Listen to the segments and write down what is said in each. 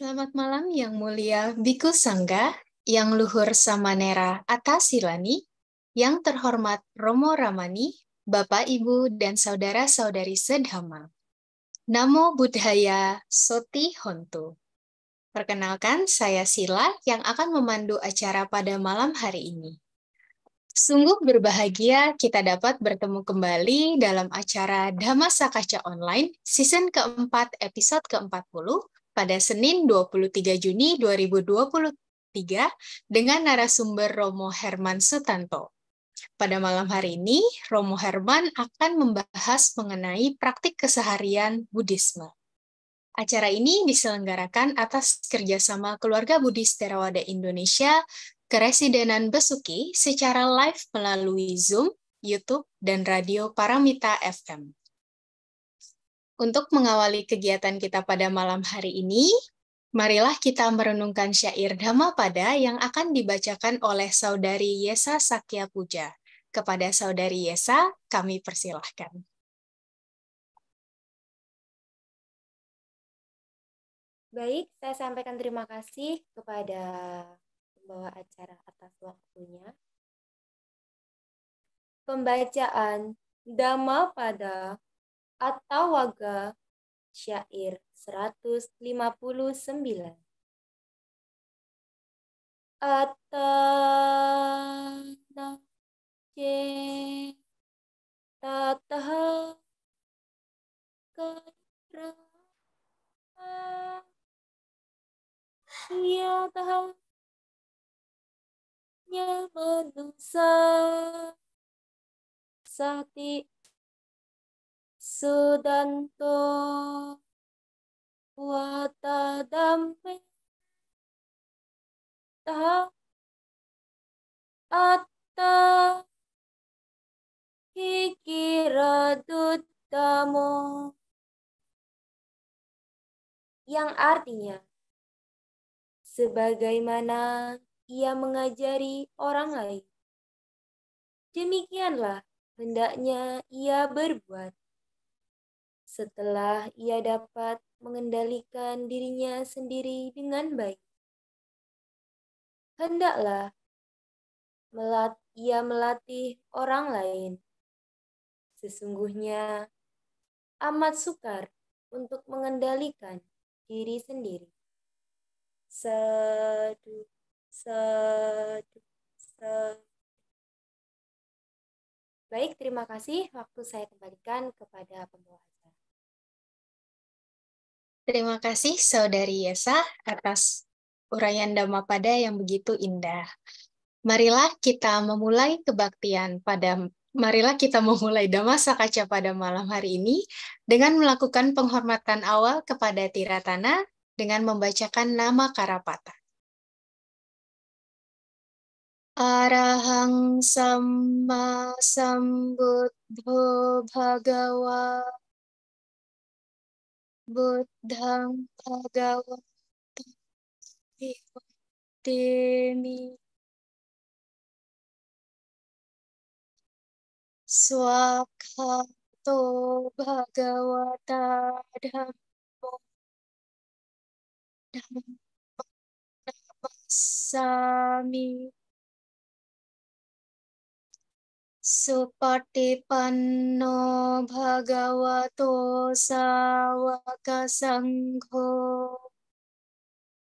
Selamat malam Yang Mulia Biku Sangga, Yang Luhur Samanera Atasilani, Yang Terhormat Romo Ramani, Bapak Ibu dan Saudara-saudari Sedhama. Namo Buddhaya Soti Hontu. Perkenalkan, saya Sila yang akan memandu acara pada malam hari ini. Sungguh berbahagia kita dapat bertemu kembali dalam acara Dhamma Sakaca Online season keempat episode ke-40 pada Senin 23 Juni 2023 dengan narasumber Romo Herman Sutanto. Pada malam hari ini, Romo Herman akan membahas mengenai praktik keseharian Buddhisme. Acara ini diselenggarakan atas kerjasama Keluarga Buddhis Terawada Indonesia Keresidenan Besuki secara live melalui Zoom, YouTube, dan Radio Paramita FM. Untuk mengawali kegiatan kita pada malam hari ini, marilah kita merenungkan syair pada yang akan dibacakan oleh saudari Yesa Sakya Puja. Kepada saudari Yesa, kami persilahkan. Baik, saya sampaikan terima kasih kepada pembawa acara atas waktunya. Pembacaan pada atau waga syair 159. Atana ce tataha kaira yataha taha manusia sati Sudanto Watadampe Ta Atta dutamu, yang artinya sebagaimana ia mengajari orang lain. Demikianlah hendaknya ia berbuat setelah ia dapat mengendalikan dirinya sendiri dengan baik. Hendaklah melat, ia melatih orang lain. Sesungguhnya amat sukar untuk mengendalikan diri sendiri. Sadu, sadu, sadu. Baik, terima kasih. Waktu saya kembalikan kepada pembawa Terima kasih Saudari Yesa atas uraian pada yang begitu indah. Marilah kita memulai kebaktian pada marilah kita memulai Dhamma Kaca pada malam hari ini dengan melakukan penghormatan awal kepada Tiratana dengan membacakan nama Karapata. Arahang sama Sambut Bhagawata buddham Bhagavata Demi Swakato Bhagavata Dhammo Dhammo Namasami Supatipanno bhagavato sawaka sangho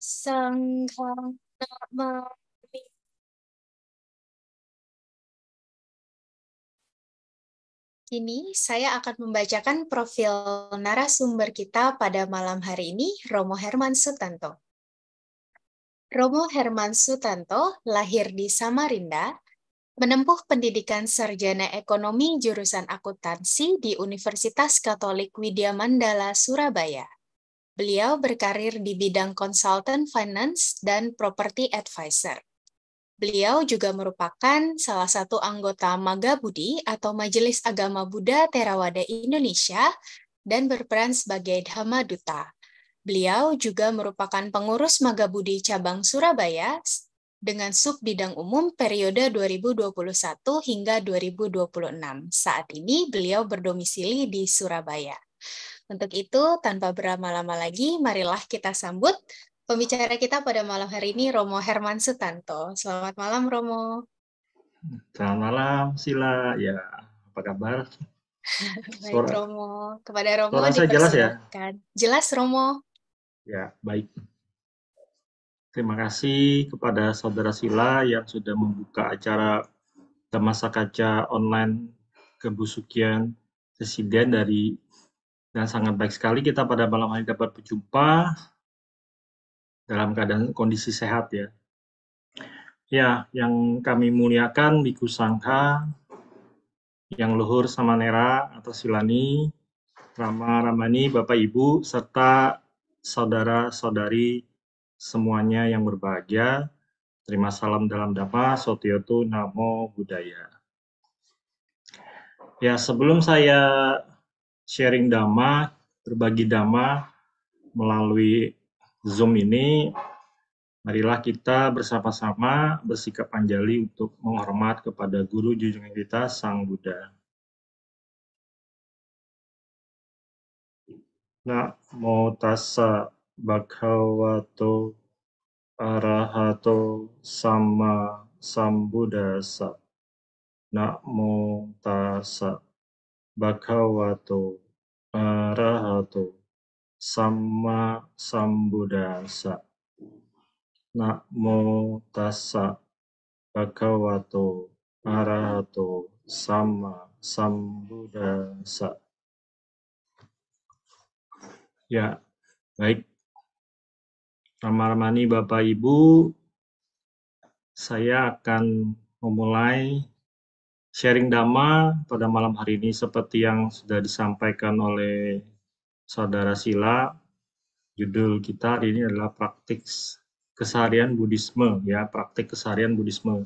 sanghang namami. Kini saya akan membacakan profil narasumber kita pada malam hari ini, Romo Herman Sutanto. Romo Herman Sutanto lahir di Samarinda menempuh pendidikan sarjana ekonomi jurusan akuntansi di Universitas Katolik Widya Mandala, Surabaya. Beliau berkarir di bidang konsultan finance dan property advisor. Beliau juga merupakan salah satu anggota Maga Budi atau Majelis Agama Buddha Terawada Indonesia dan berperan sebagai Dhamma Duta. Beliau juga merupakan pengurus Maga Budi Cabang Surabaya dengan sub bidang umum periode 2021 hingga 2026. Saat ini beliau berdomisili di Surabaya. Untuk itu, tanpa berlama-lama lagi, marilah kita sambut pembicara kita pada malam hari ini, Romo Herman Sutanto. Selamat malam, Romo. Selamat malam, Sila. Ya, apa kabar? baik, Suara. Romo. Kepada Romo Suara saya jelas ya? Jelas, Romo. Ya, baik. Terima kasih kepada Saudara Sila yang sudah membuka acara Damasa Kaca online kebusukian Presiden dari dan sangat baik sekali kita pada malam hari dapat berjumpa dalam keadaan kondisi sehat ya. Ya, yang kami muliakan di kusangka yang luhur sama nera atau Silani, Rama Ramani, Bapak Ibu, serta saudara-saudari semuanya yang berbahagia. Terima salam dalam dhamma, tu Namo budaya Ya, sebelum saya sharing dhamma, berbagi dhamma melalui Zoom ini, marilah kita bersama-sama bersikap panjali untuk menghormat kepada guru jujung kita, Sang Buddha. Namo tassa Bakawato Arahato Sama Sambudasa Namo Tassa Bakawato Arahato Sama Sambudasa Namo Tassa Bakawato Arahato Sama Sambudasa Ya, baik Kamar mandi Bapak Ibu, saya akan memulai sharing dhamma pada malam hari ini seperti yang sudah disampaikan oleh Saudara Sila. Judul kita hari ini adalah praktik keseharian Budisme, ya, praktik keseharian Budisme.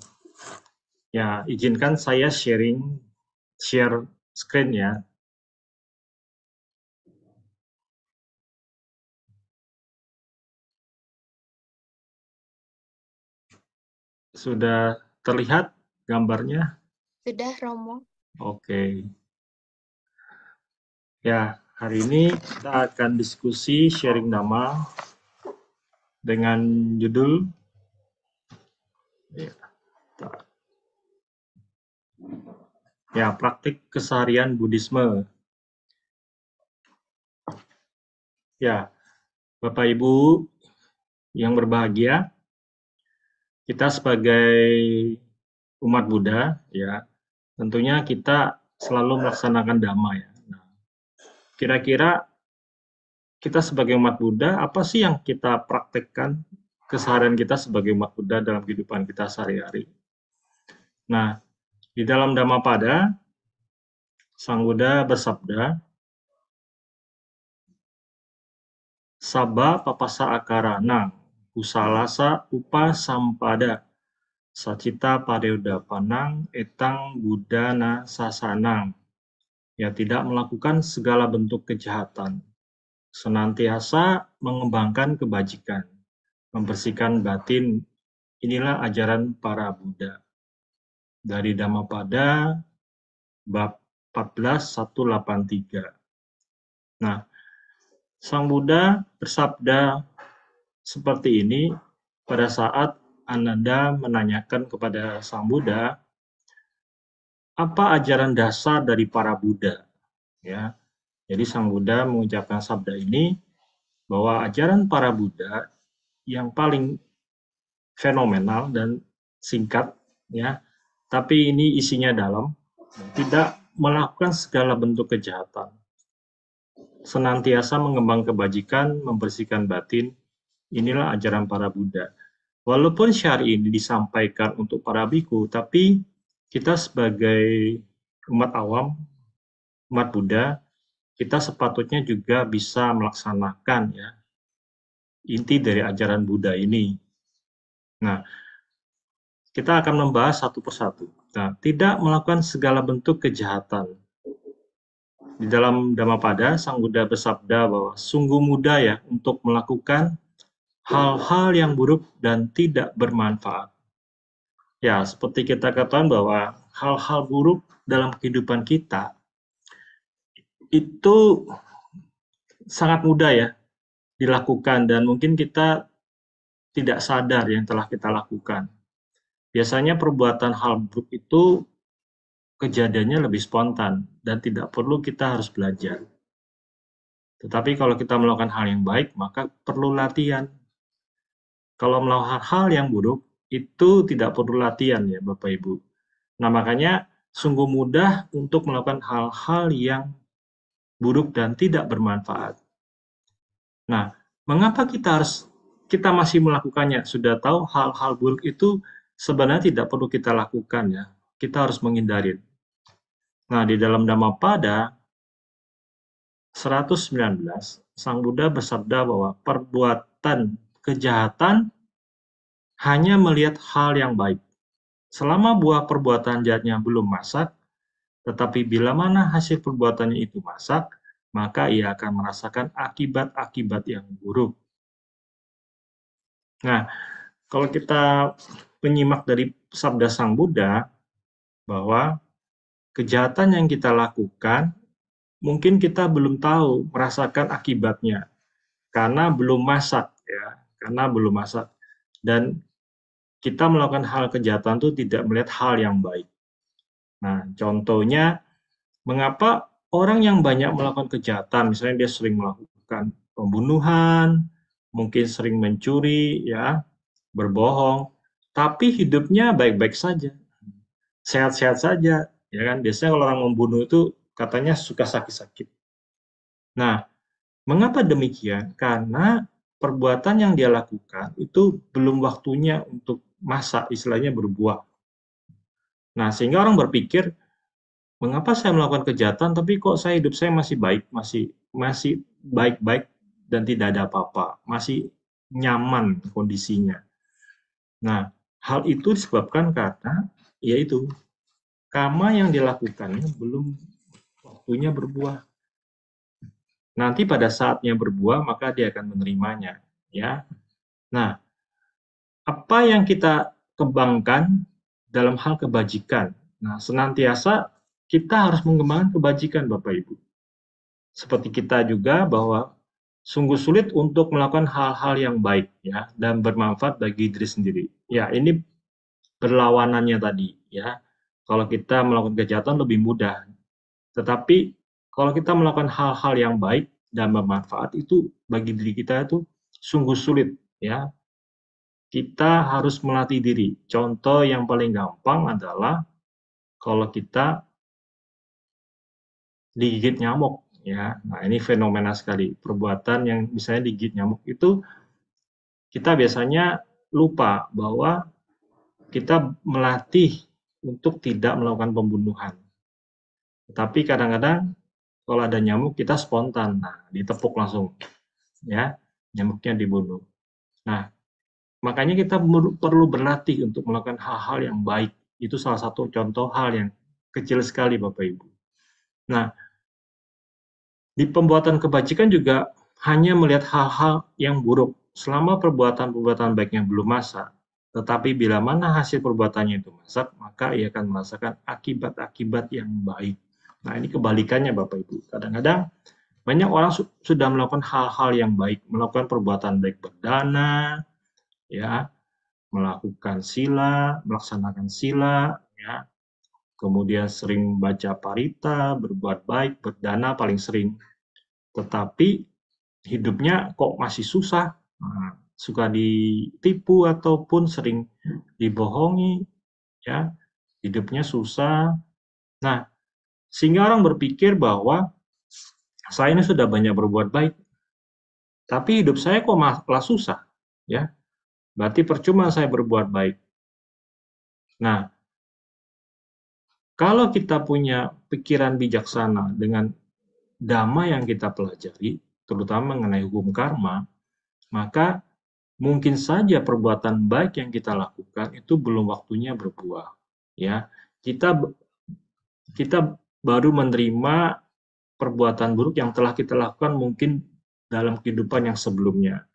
Ya, izinkan saya sharing share screen ya Sudah terlihat gambarnya? Sudah, Romo. Oke. Ya, hari ini kita akan diskusi sharing nama dengan judul ya, ya praktik keseharian Buddhisme. Ya, Bapak Ibu yang berbahagia, kita sebagai umat Buddha ya tentunya kita selalu melaksanakan damai. ya. Nah, kira-kira kita sebagai umat Buddha apa sih yang kita praktekkan keseharian kita sebagai umat Buddha dalam kehidupan kita sehari-hari? Nah, di dalam pada Sang Buddha bersabda sabba papasa akara nang Usalasa upa sampada sacita panang etang budana sasanang. Ya tidak melakukan segala bentuk kejahatan. Senantiasa mengembangkan kebajikan, membersihkan batin. Inilah ajaran para Buddha. Dari Dhammapada bab 14183. Nah, Sang Buddha bersabda seperti ini pada saat Ananda menanyakan kepada Sang Buddha, apa ajaran dasar dari para Buddha? Ya, jadi Sang Buddha mengucapkan sabda ini bahwa ajaran para Buddha yang paling fenomenal dan singkat, ya, tapi ini isinya dalam, tidak melakukan segala bentuk kejahatan, senantiasa mengembang kebajikan, membersihkan batin, Inilah ajaran para Buddha. Walaupun syari ini disampaikan untuk para biku, tapi kita sebagai umat awam, umat Buddha, kita sepatutnya juga bisa melaksanakan ya inti dari ajaran Buddha ini. Nah, kita akan membahas satu persatu. Nah, tidak melakukan segala bentuk kejahatan. Di dalam Dhammapada, Sang Buddha bersabda bahwa sungguh mudah ya untuk melakukan hal-hal yang buruk dan tidak bermanfaat. Ya, seperti kita katakan bahwa hal-hal buruk dalam kehidupan kita itu sangat mudah ya dilakukan dan mungkin kita tidak sadar yang telah kita lakukan. Biasanya perbuatan hal buruk itu kejadiannya lebih spontan dan tidak perlu kita harus belajar. Tetapi kalau kita melakukan hal yang baik, maka perlu latihan, kalau melakukan hal yang buruk, itu tidak perlu latihan ya Bapak Ibu. Nah makanya sungguh mudah untuk melakukan hal-hal yang buruk dan tidak bermanfaat. Nah, mengapa kita harus kita masih melakukannya? Sudah tahu hal-hal buruk itu sebenarnya tidak perlu kita lakukan ya. Kita harus menghindari. Nah, di dalam Dhamma Pada 119, Sang Buddha bersabda bahwa perbuatan kejahatan hanya melihat hal yang baik. Selama buah perbuatan jahatnya belum masak, tetapi bila mana hasil perbuatannya itu masak, maka ia akan merasakan akibat-akibat yang buruk. Nah, kalau kita menyimak dari sabda Sang Buddha bahwa kejahatan yang kita lakukan mungkin kita belum tahu merasakan akibatnya karena belum masak ya karena belum masak dan kita melakukan hal kejahatan itu tidak melihat hal yang baik. Nah, contohnya mengapa orang yang banyak melakukan kejahatan, misalnya dia sering melakukan pembunuhan, mungkin sering mencuri, ya, berbohong, tapi hidupnya baik-baik saja, sehat-sehat saja, ya kan? Biasanya kalau orang membunuh itu katanya suka sakit-sakit. Nah, mengapa demikian? Karena perbuatan yang dia lakukan itu belum waktunya untuk masa istilahnya berbuah. Nah, sehingga orang berpikir, mengapa saya melakukan kejahatan tapi kok saya hidup saya masih baik, masih masih baik-baik dan tidak ada apa-apa, masih nyaman kondisinya. Nah, hal itu disebabkan karena yaitu karma yang dilakukannya belum waktunya berbuah. Nanti pada saatnya berbuah maka dia akan menerimanya, ya. Nah, apa yang kita kembangkan dalam hal kebajikan. Nah, senantiasa kita harus mengembangkan kebajikan Bapak Ibu. Seperti kita juga bahwa sungguh sulit untuk melakukan hal-hal yang baik ya dan bermanfaat bagi diri sendiri. Ya, ini berlawanannya tadi ya. Kalau kita melakukan kejahatan lebih mudah. Tetapi kalau kita melakukan hal-hal yang baik dan bermanfaat itu bagi diri kita itu sungguh sulit ya. Kita harus melatih diri. Contoh yang paling gampang adalah kalau kita digigit nyamuk ya. Nah, ini fenomena sekali. Perbuatan yang misalnya digigit nyamuk itu kita biasanya lupa bahwa kita melatih untuk tidak melakukan pembunuhan. Tapi kadang-kadang kalau ada nyamuk kita spontan, nah, ditepuk langsung, ya nyamuknya dibunuh. Nah, makanya kita perlu berlatih untuk melakukan hal-hal yang baik. Itu salah satu contoh hal yang kecil sekali, Bapak Ibu. Nah, di pembuatan kebajikan juga hanya melihat hal-hal yang buruk selama perbuatan-perbuatan baiknya belum masak. Tetapi bila mana hasil perbuatannya itu masak, maka ia akan merasakan akibat-akibat yang baik Nah, ini kebalikannya Bapak Ibu. Kadang-kadang banyak orang su sudah melakukan hal-hal yang baik, melakukan perbuatan baik berdana, ya, melakukan sila, melaksanakan sila, ya. Kemudian sering baca parita, berbuat baik, berdana paling sering. Tetapi hidupnya kok masih susah, nah, suka ditipu ataupun sering dibohongi, ya, hidupnya susah. Nah, sehingga orang berpikir bahwa saya ini sudah banyak berbuat baik, tapi hidup saya kok malah susah, ya. Berarti percuma saya berbuat baik. Nah, kalau kita punya pikiran bijaksana dengan dhamma yang kita pelajari, terutama mengenai hukum karma, maka mungkin saja perbuatan baik yang kita lakukan itu belum waktunya berbuah. Ya, kita kita baru menerima perbuatan buruk yang telah kita lakukan mungkin dalam kehidupan yang sebelumnya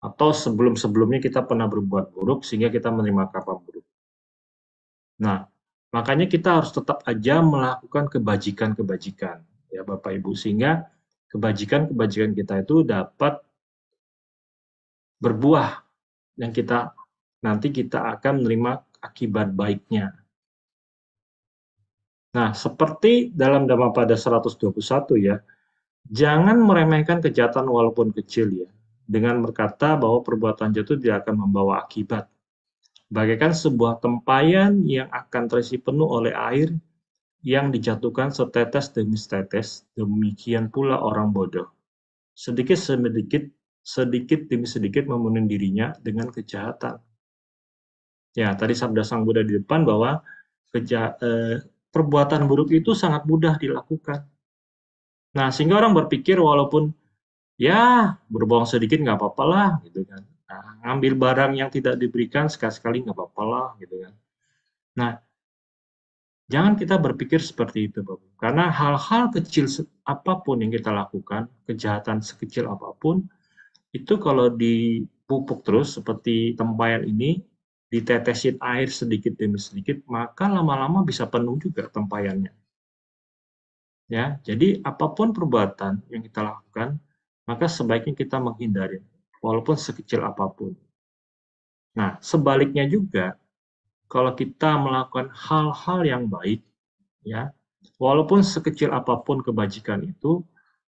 atau sebelum-sebelumnya kita pernah berbuat buruk sehingga kita menerima karma buruk. Nah, makanya kita harus tetap aja melakukan kebajikan-kebajikan ya Bapak Ibu sehingga kebajikan-kebajikan kita itu dapat berbuah yang kita nanti kita akan menerima akibat baiknya Nah, seperti dalam Dhamma pada 121 ya, jangan meremehkan kejahatan walaupun kecil ya, dengan berkata bahwa perbuatan jatuh tidak akan membawa akibat. Bagaikan sebuah tempayan yang akan terisi penuh oleh air yang dijatuhkan setetes demi setetes, demikian pula orang bodoh. Sedikit sedikit sedikit demi sedikit memenuhi dirinya dengan kejahatan. Ya, tadi sabda Sang Buddha di depan bahwa keja, eh, perbuatan buruk itu sangat mudah dilakukan. Nah, sehingga orang berpikir walaupun ya berbohong sedikit nggak apa-apa lah gitu kan. Nah, ngambil barang yang tidak diberikan sekali-sekali nggak apa-apa lah gitu kan. Nah, jangan kita berpikir seperti itu, Bapak. Karena hal-hal kecil apapun yang kita lakukan, kejahatan sekecil apapun, itu kalau dipupuk terus seperti tempayan ini, ditetesin air sedikit demi sedikit, maka lama-lama bisa penuh juga tempayannya. Ya, jadi apapun perbuatan yang kita lakukan, maka sebaiknya kita menghindari, walaupun sekecil apapun. Nah, sebaliknya juga, kalau kita melakukan hal-hal yang baik, ya, walaupun sekecil apapun kebajikan itu,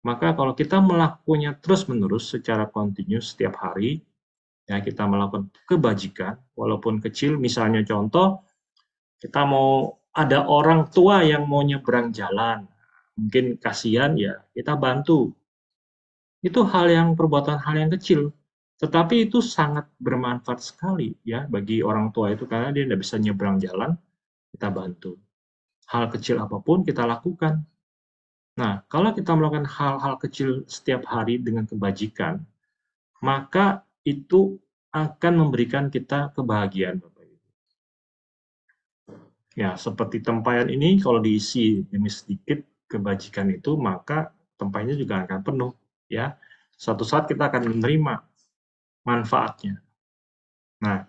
maka kalau kita melakukannya terus-menerus secara kontinu setiap hari, ya kita melakukan kebajikan walaupun kecil misalnya contoh kita mau ada orang tua yang mau nyebrang jalan mungkin kasihan ya kita bantu itu hal yang perbuatan hal yang kecil tetapi itu sangat bermanfaat sekali ya bagi orang tua itu karena dia tidak bisa nyebrang jalan kita bantu hal kecil apapun kita lakukan Nah, kalau kita melakukan hal-hal kecil setiap hari dengan kebajikan, maka itu akan memberikan kita kebahagiaan Bapak Ibu. Ya, seperti tempayan ini kalau diisi demi sedikit kebajikan itu maka tempayannya juga akan penuh ya. Suatu saat kita akan menerima manfaatnya. Nah,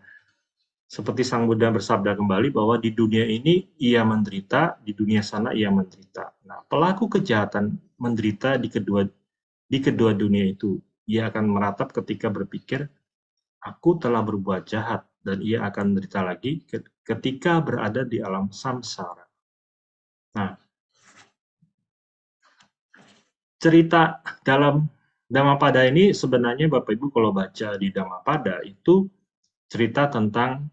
seperti Sang Buddha bersabda kembali bahwa di dunia ini ia menderita, di dunia sana ia menderita. Nah, pelaku kejahatan menderita di kedua di kedua dunia itu. Ia akan meratap ketika berpikir, aku telah berbuat jahat, dan ia akan menderita lagi ketika berada di alam samsara. Nah, cerita dalam Dhammapada ini sebenarnya Bapak Ibu kalau baca di Dhammapada itu cerita tentang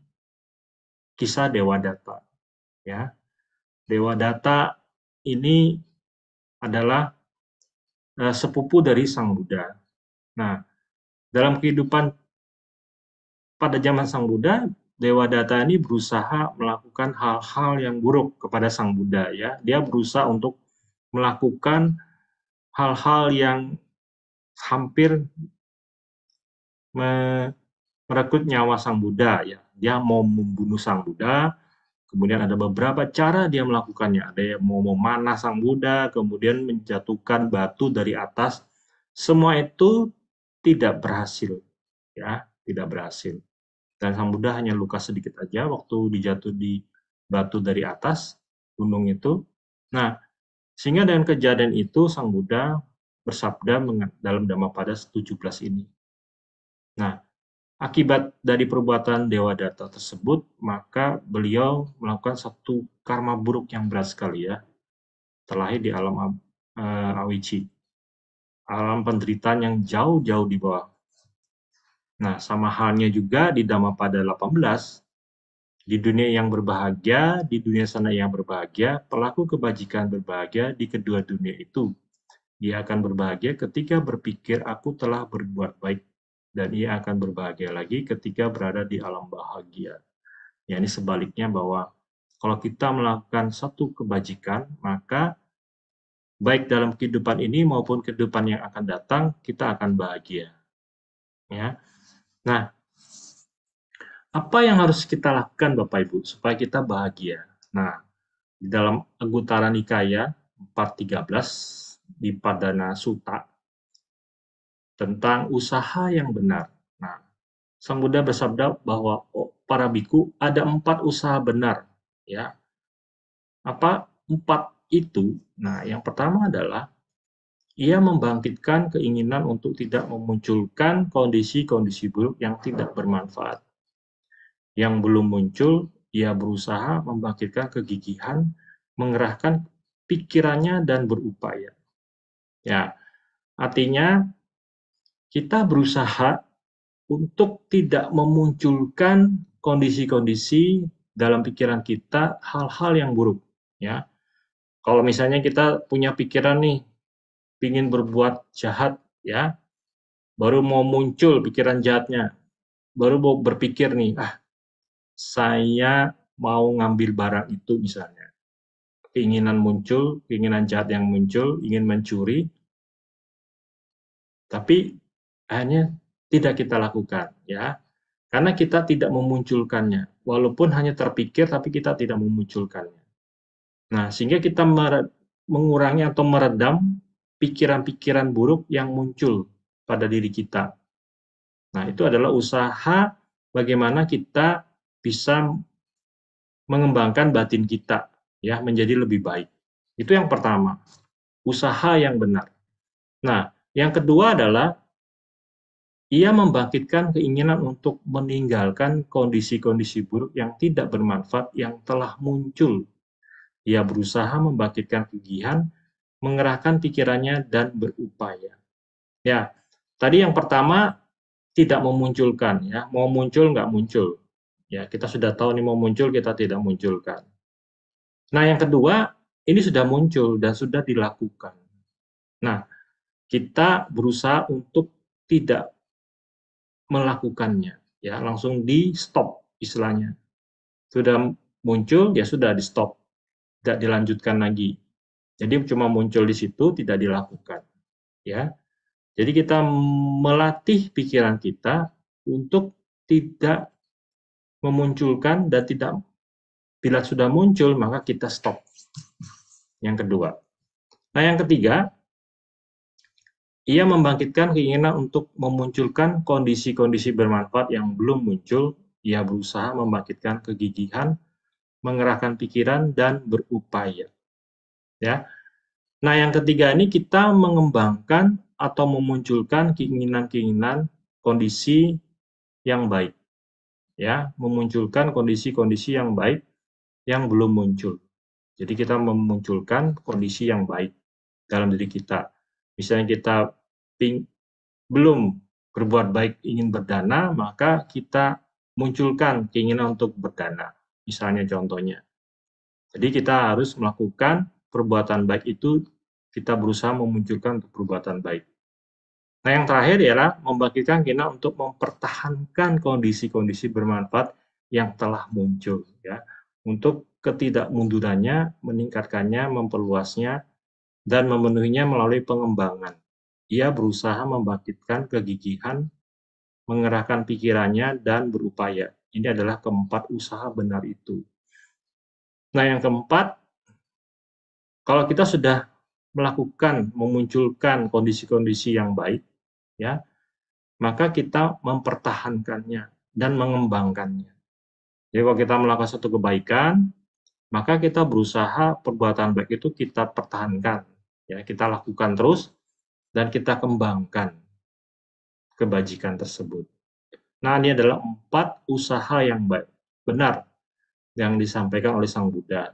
kisah Dewa Data. Ya. Dewa Data ini adalah eh, sepupu dari Sang Buddha. Nah, dalam kehidupan pada zaman Sang Buddha, Dewa Data ini berusaha melakukan hal-hal yang buruk kepada Sang Buddha ya. Dia berusaha untuk melakukan hal-hal yang hampir merekrut nyawa Sang Buddha ya. Dia mau membunuh Sang Buddha, kemudian ada beberapa cara dia melakukannya. Ada yang mau memanah Sang Buddha, kemudian menjatuhkan batu dari atas. Semua itu tidak berhasil ya tidak berhasil dan sang Buddha hanya luka sedikit aja waktu dijatuh di batu dari atas gunung itu nah sehingga dengan kejadian itu sang Buddha bersabda dalam Dhammapada 17 ini nah akibat dari perbuatan Dewa Data tersebut maka beliau melakukan satu karma buruk yang berat sekali ya terlahir di alam uh, eh, awici alam penderitaan yang jauh-jauh di bawah. Nah, sama halnya juga di Dhamma pada 18, di dunia yang berbahagia, di dunia sana yang berbahagia, pelaku kebajikan berbahagia di kedua dunia itu. Dia akan berbahagia ketika berpikir aku telah berbuat baik. Dan ia akan berbahagia lagi ketika berada di alam bahagia. Ya, ini sebaliknya bahwa kalau kita melakukan satu kebajikan, maka baik dalam kehidupan ini maupun kehidupan yang akan datang, kita akan bahagia. Ya. Nah, apa yang harus kita lakukan Bapak Ibu supaya kita bahagia? Nah, di dalam Anggutara Nikaya 413 di Padana Suta tentang usaha yang benar. Nah, Sang Buddha bersabda bahwa oh, para biku ada empat usaha benar, ya. Apa? Empat itu, nah yang pertama adalah ia membangkitkan keinginan untuk tidak memunculkan kondisi-kondisi buruk yang tidak bermanfaat. Yang belum muncul, ia berusaha membangkitkan kegigihan, mengerahkan pikirannya dan berupaya. Ya, artinya kita berusaha untuk tidak memunculkan kondisi-kondisi dalam pikiran kita hal-hal yang buruk, ya kalau misalnya kita punya pikiran nih, ingin berbuat jahat, ya, baru mau muncul pikiran jahatnya, baru mau berpikir nih, ah, saya mau ngambil barang itu misalnya. Keinginan muncul, keinginan jahat yang muncul, ingin mencuri, tapi hanya tidak kita lakukan, ya karena kita tidak memunculkannya. Walaupun hanya terpikir, tapi kita tidak memunculkannya. Nah, sehingga kita mengurangi atau meredam pikiran-pikiran buruk yang muncul pada diri kita. Nah, itu adalah usaha bagaimana kita bisa mengembangkan batin kita ya menjadi lebih baik. Itu yang pertama, usaha yang benar. Nah, yang kedua adalah ia membangkitkan keinginan untuk meninggalkan kondisi-kondisi buruk yang tidak bermanfaat yang telah muncul ia berusaha membangkitkan kegigihan, mengerahkan pikirannya, dan berupaya. Ya, tadi yang pertama tidak memunculkan, ya, mau muncul nggak muncul. Ya, kita sudah tahu nih mau muncul, kita tidak munculkan. Nah, yang kedua, ini sudah muncul dan sudah dilakukan. Nah, kita berusaha untuk tidak melakukannya, ya, langsung di stop istilahnya. Sudah muncul, ya sudah di stop tidak dilanjutkan lagi. Jadi cuma muncul di situ tidak dilakukan. Ya. Jadi kita melatih pikiran kita untuk tidak memunculkan dan tidak bila sudah muncul maka kita stop. Yang kedua. Nah, yang ketiga ia membangkitkan keinginan untuk memunculkan kondisi-kondisi bermanfaat yang belum muncul. Ia berusaha membangkitkan kegigihan mengerahkan pikiran dan berupaya. Ya. Nah, yang ketiga ini kita mengembangkan atau memunculkan keinginan-keinginan kondisi yang baik. Ya, memunculkan kondisi-kondisi yang baik yang belum muncul. Jadi kita memunculkan kondisi yang baik dalam diri kita. Misalnya kita ping, belum berbuat baik ingin berdana, maka kita munculkan keinginan untuk berdana. Misalnya contohnya. Jadi kita harus melakukan perbuatan baik itu kita berusaha memunculkan perbuatan baik. Nah yang terakhir ialah membagikan kita untuk mempertahankan kondisi-kondisi bermanfaat yang telah muncul ya untuk ketidakmundurannya, meningkatkannya, memperluasnya, dan memenuhinya melalui pengembangan. Ia berusaha membangkitkan kegigihan, mengerahkan pikirannya, dan berupaya ini adalah keempat usaha benar itu. Nah, yang keempat, kalau kita sudah melakukan memunculkan kondisi-kondisi yang baik, ya, maka kita mempertahankannya dan mengembangkannya. Jadi kalau kita melakukan satu kebaikan, maka kita berusaha perbuatan baik itu kita pertahankan, ya kita lakukan terus dan kita kembangkan kebajikan tersebut. Nah, ini adalah empat usaha yang baik. Benar yang disampaikan oleh Sang Buddha.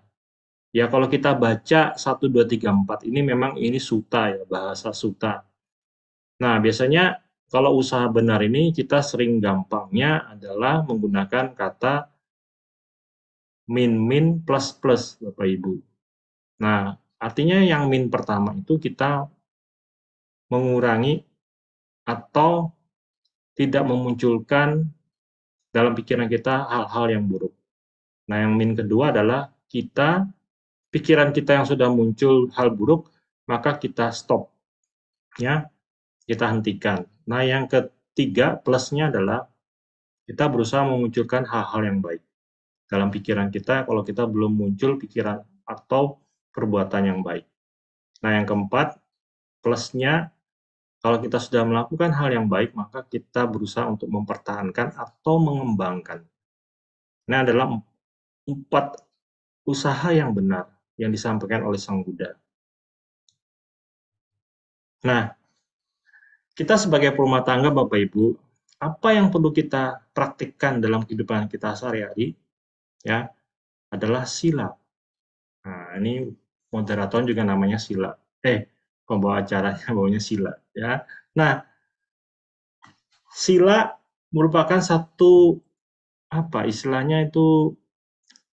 Ya, kalau kita baca 1, 2, 3, 4, ini memang ini suta ya, bahasa suta. Nah, biasanya kalau usaha benar ini kita sering gampangnya adalah menggunakan kata min min plus plus Bapak Ibu. Nah, artinya yang min pertama itu kita mengurangi atau tidak memunculkan dalam pikiran kita hal-hal yang buruk. Nah, yang min kedua adalah kita pikiran kita yang sudah muncul hal buruk, maka kita stop. Ya, kita hentikan. Nah, yang ketiga plusnya adalah kita berusaha memunculkan hal-hal yang baik dalam pikiran kita kalau kita belum muncul pikiran atau perbuatan yang baik. Nah, yang keempat plusnya kalau kita sudah melakukan hal yang baik, maka kita berusaha untuk mempertahankan atau mengembangkan. Nah, adalah empat usaha yang benar yang disampaikan oleh Sang Buddha. Nah, kita sebagai perumah tangga Bapak Ibu, apa yang perlu kita praktikkan dalam kehidupan kita sehari-hari ya adalah sila. Nah, ini moderator juga namanya sila. Eh, pembawa acaranya bawanya Sila ya. Nah, Sila merupakan satu apa istilahnya itu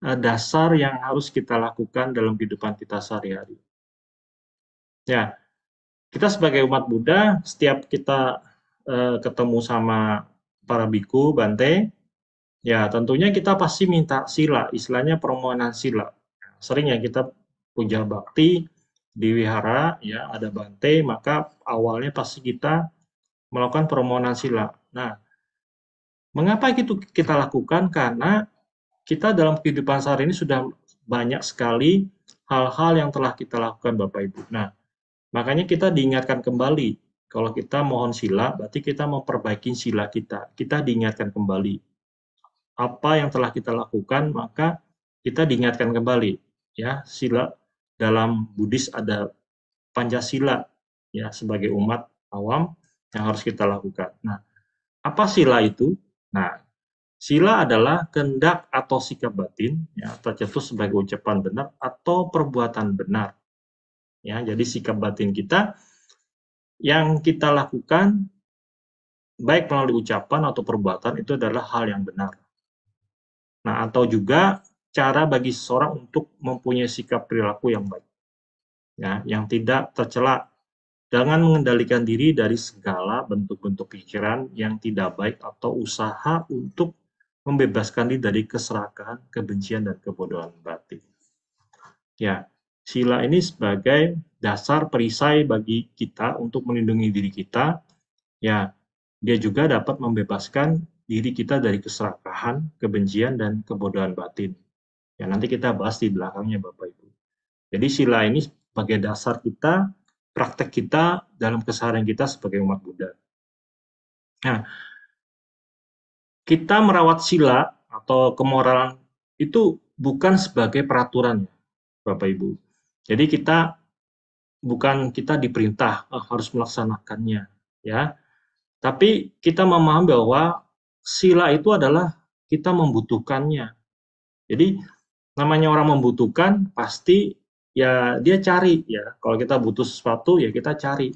eh, dasar yang harus kita lakukan dalam kehidupan kita sehari-hari. Ya, kita sebagai umat Buddha, setiap kita eh, ketemu sama para biku, bante, ya tentunya kita pasti minta sila, istilahnya permohonan sila. Sering ya kita puja bakti, di wihara ya ada bante maka awalnya pasti kita melakukan permohonan sila. Nah, mengapa itu kita lakukan? Karena kita dalam kehidupan sehari ini sudah banyak sekali hal-hal yang telah kita lakukan Bapak Ibu. Nah, makanya kita diingatkan kembali kalau kita mohon sila berarti kita memperbaiki sila kita. Kita diingatkan kembali apa yang telah kita lakukan maka kita diingatkan kembali ya sila dalam Buddhis ada Pancasila ya sebagai umat awam yang harus kita lakukan. Nah, apa sila itu? Nah, sila adalah kehendak atau sikap batin ya tercetus sebagai ucapan benar atau perbuatan benar. Ya, jadi sikap batin kita yang kita lakukan baik melalui ucapan atau perbuatan itu adalah hal yang benar. Nah, atau juga cara bagi seseorang untuk mempunyai sikap perilaku yang baik, ya, yang tidak tercela dengan mengendalikan diri dari segala bentuk-bentuk pikiran yang tidak baik atau usaha untuk membebaskan diri dari keserakahan, kebencian, dan kebodohan batin. Ya, sila ini sebagai dasar perisai bagi kita untuk melindungi diri kita. Ya, dia juga dapat membebaskan diri kita dari keserakahan, kebencian, dan kebodohan batin Ya nanti kita bahas di belakangnya Bapak Ibu. Jadi sila ini sebagai dasar kita, praktek kita dalam keseharian kita sebagai umat Buddha. Nah, kita merawat sila atau kemoralan itu bukan sebagai peraturan, Bapak Ibu. Jadi kita bukan kita diperintah oh, harus melaksanakannya, ya. Tapi kita memahami bahwa sila itu adalah kita membutuhkannya. Jadi namanya orang membutuhkan pasti ya dia cari ya kalau kita butuh sesuatu ya kita cari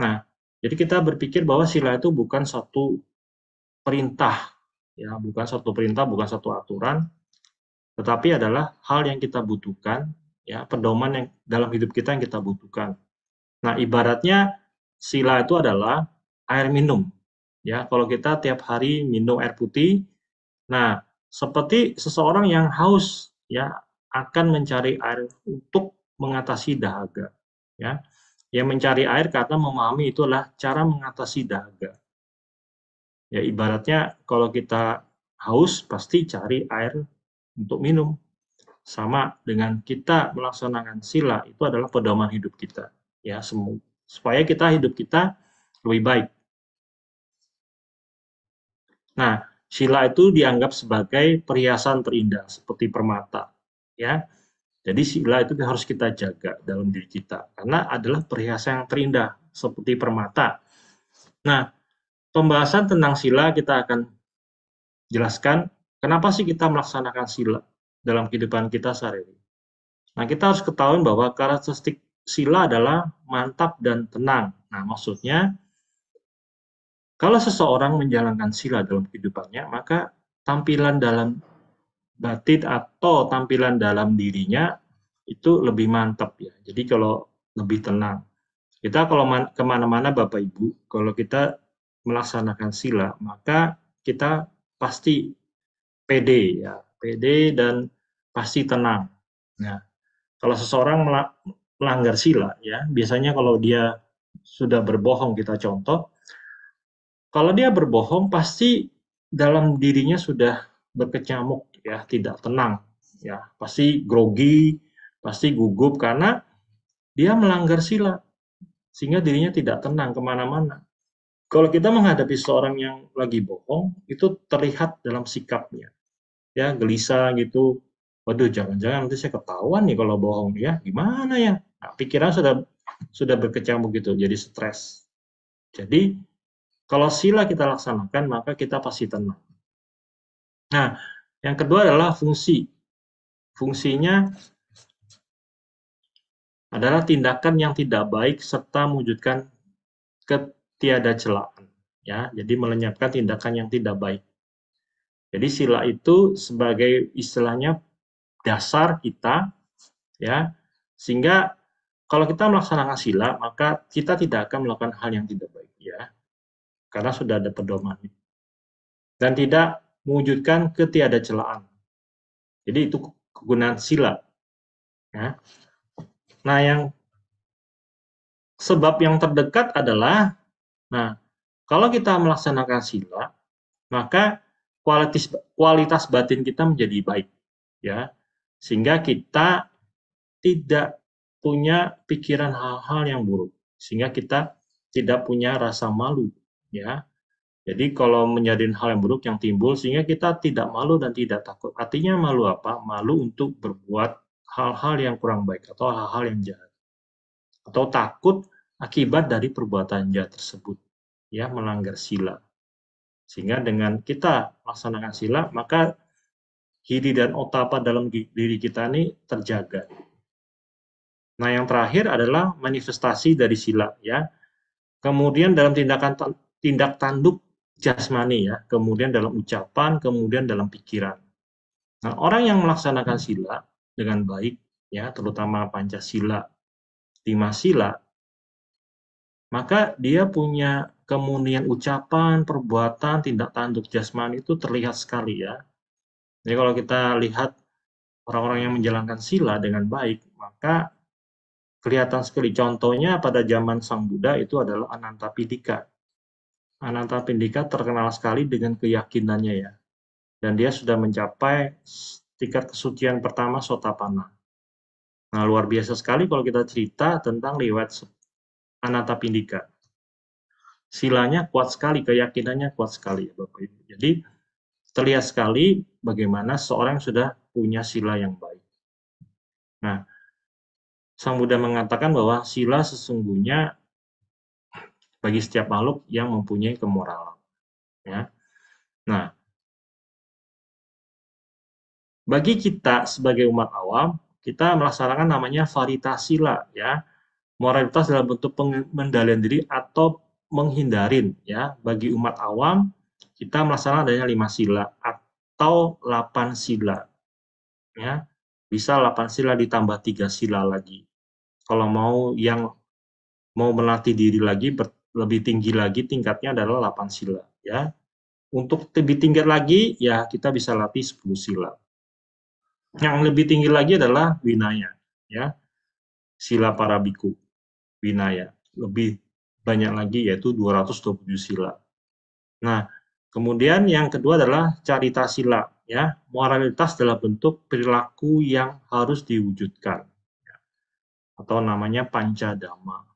nah jadi kita berpikir bahwa sila itu bukan satu perintah ya bukan satu perintah bukan satu aturan tetapi adalah hal yang kita butuhkan ya pedoman yang dalam hidup kita yang kita butuhkan nah ibaratnya sila itu adalah air minum ya kalau kita tiap hari minum air putih nah seperti seseorang yang haus ya akan mencari air untuk mengatasi dahaga ya yang mencari air karena memahami itulah cara mengatasi dahaga ya ibaratnya kalau kita haus pasti cari air untuk minum sama dengan kita melaksanakan sila itu adalah pedoman hidup kita ya semua supaya kita hidup kita lebih baik nah Sila itu dianggap sebagai perhiasan terindah seperti permata, ya. Jadi sila itu harus kita jaga dalam diri kita karena adalah perhiasan yang terindah seperti permata. Nah, pembahasan tentang sila kita akan jelaskan kenapa sih kita melaksanakan sila dalam kehidupan kita sehari-hari. Nah, kita harus ketahui bahwa karakteristik sila adalah mantap dan tenang. Nah, maksudnya kalau seseorang menjalankan sila dalam kehidupannya, maka tampilan dalam batin atau tampilan dalam dirinya itu lebih mantap ya. Jadi kalau lebih tenang. Kita kalau kemana-mana Bapak Ibu, kalau kita melaksanakan sila, maka kita pasti pede ya, pede dan pasti tenang. Nah, kalau seseorang melanggar sila ya, biasanya kalau dia sudah berbohong kita contoh, kalau dia berbohong pasti dalam dirinya sudah berkecamuk ya, tidak tenang ya, pasti grogi, pasti gugup karena dia melanggar sila sehingga dirinya tidak tenang kemana-mana. Kalau kita menghadapi seorang yang lagi bohong, itu terlihat dalam sikapnya. Ya, gelisah gitu. Waduh, jangan-jangan nanti saya ketahuan nih kalau bohong ya. Gimana ya? Nah, pikiran sudah sudah berkecamuk gitu, jadi stres. Jadi kalau sila kita laksanakan, maka kita pasti tenang. Nah, yang kedua adalah fungsi. Fungsinya adalah tindakan yang tidak baik serta mewujudkan ketiada celaan. Ya, jadi melenyapkan tindakan yang tidak baik. Jadi sila itu sebagai istilahnya dasar kita, ya, sehingga kalau kita melaksanakan sila maka kita tidak akan melakukan hal yang tidak baik, ya karena sudah ada pedoman Dan tidak mewujudkan ketiada celaan. Jadi itu kegunaan sila. Ya. Nah, yang sebab yang terdekat adalah, nah, kalau kita melaksanakan sila, maka kualitas kualitas batin kita menjadi baik, ya, sehingga kita tidak punya pikiran hal-hal yang buruk, sehingga kita tidak punya rasa malu ya. Jadi kalau menjadi hal yang buruk yang timbul sehingga kita tidak malu dan tidak takut. Artinya malu apa? Malu untuk berbuat hal-hal yang kurang baik atau hal-hal yang jahat. Atau takut akibat dari perbuatan jahat tersebut. Ya, melanggar sila. Sehingga dengan kita melaksanakan sila, maka hidi dan otapa dalam diri kita ini terjaga. Nah, yang terakhir adalah manifestasi dari sila ya. Kemudian dalam tindakan tindak tanduk jasmani ya, kemudian dalam ucapan, kemudian dalam pikiran. Nah, orang yang melaksanakan sila dengan baik ya, terutama Pancasila, lima sila, maka dia punya kemunian ucapan, perbuatan, tindak tanduk jasmani itu terlihat sekali ya. Jadi kalau kita lihat orang-orang yang menjalankan sila dengan baik, maka kelihatan sekali. Contohnya pada zaman Sang Buddha itu adalah Anantapidika. Ananta Pindika terkenal sekali dengan keyakinannya ya. Dan dia sudah mencapai tingkat kesucian pertama Sotapana. Nah, luar biasa sekali kalau kita cerita tentang lewat Ananta Pindika. Silanya kuat sekali, keyakinannya kuat sekali ya Bapak Ibu. Jadi terlihat sekali bagaimana seorang sudah punya sila yang baik. Nah, Sang Buddha mengatakan bahwa sila sesungguhnya bagi setiap makhluk yang mempunyai kemoralan. Ya. Nah, bagi kita sebagai umat awam, kita melaksanakan namanya varitasila, ya. Moralitas dalam bentuk pengendalian diri atau menghindarin ya. Bagi umat awam, kita melaksanakan adanya lima sila atau delapan sila. Ya. Bisa delapan sila ditambah tiga sila lagi. Kalau mau yang mau melatih diri lagi lebih tinggi lagi tingkatnya adalah 8 sila ya. Untuk lebih tinggi lagi ya kita bisa latih 10 sila. Yang lebih tinggi lagi adalah winaya ya. Sila para biku winaya lebih banyak lagi yaitu 227 sila. Nah, kemudian yang kedua adalah carita sila ya. Moralitas dalam bentuk perilaku yang harus diwujudkan ya. atau namanya pancadama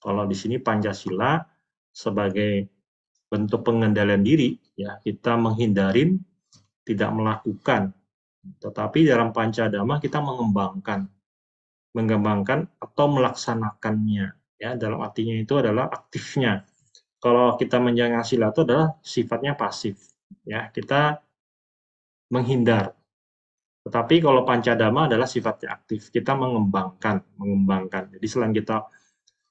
kalau di sini Pancasila sebagai bentuk pengendalian diri, ya kita menghindarin tidak melakukan. Tetapi dalam Pancadama kita mengembangkan, mengembangkan atau melaksanakannya. Ya, dalam artinya itu adalah aktifnya. Kalau kita menjaga sila itu adalah sifatnya pasif. Ya, kita menghindar. Tetapi kalau pancadama adalah sifatnya aktif, kita mengembangkan, mengembangkan. Jadi selain kita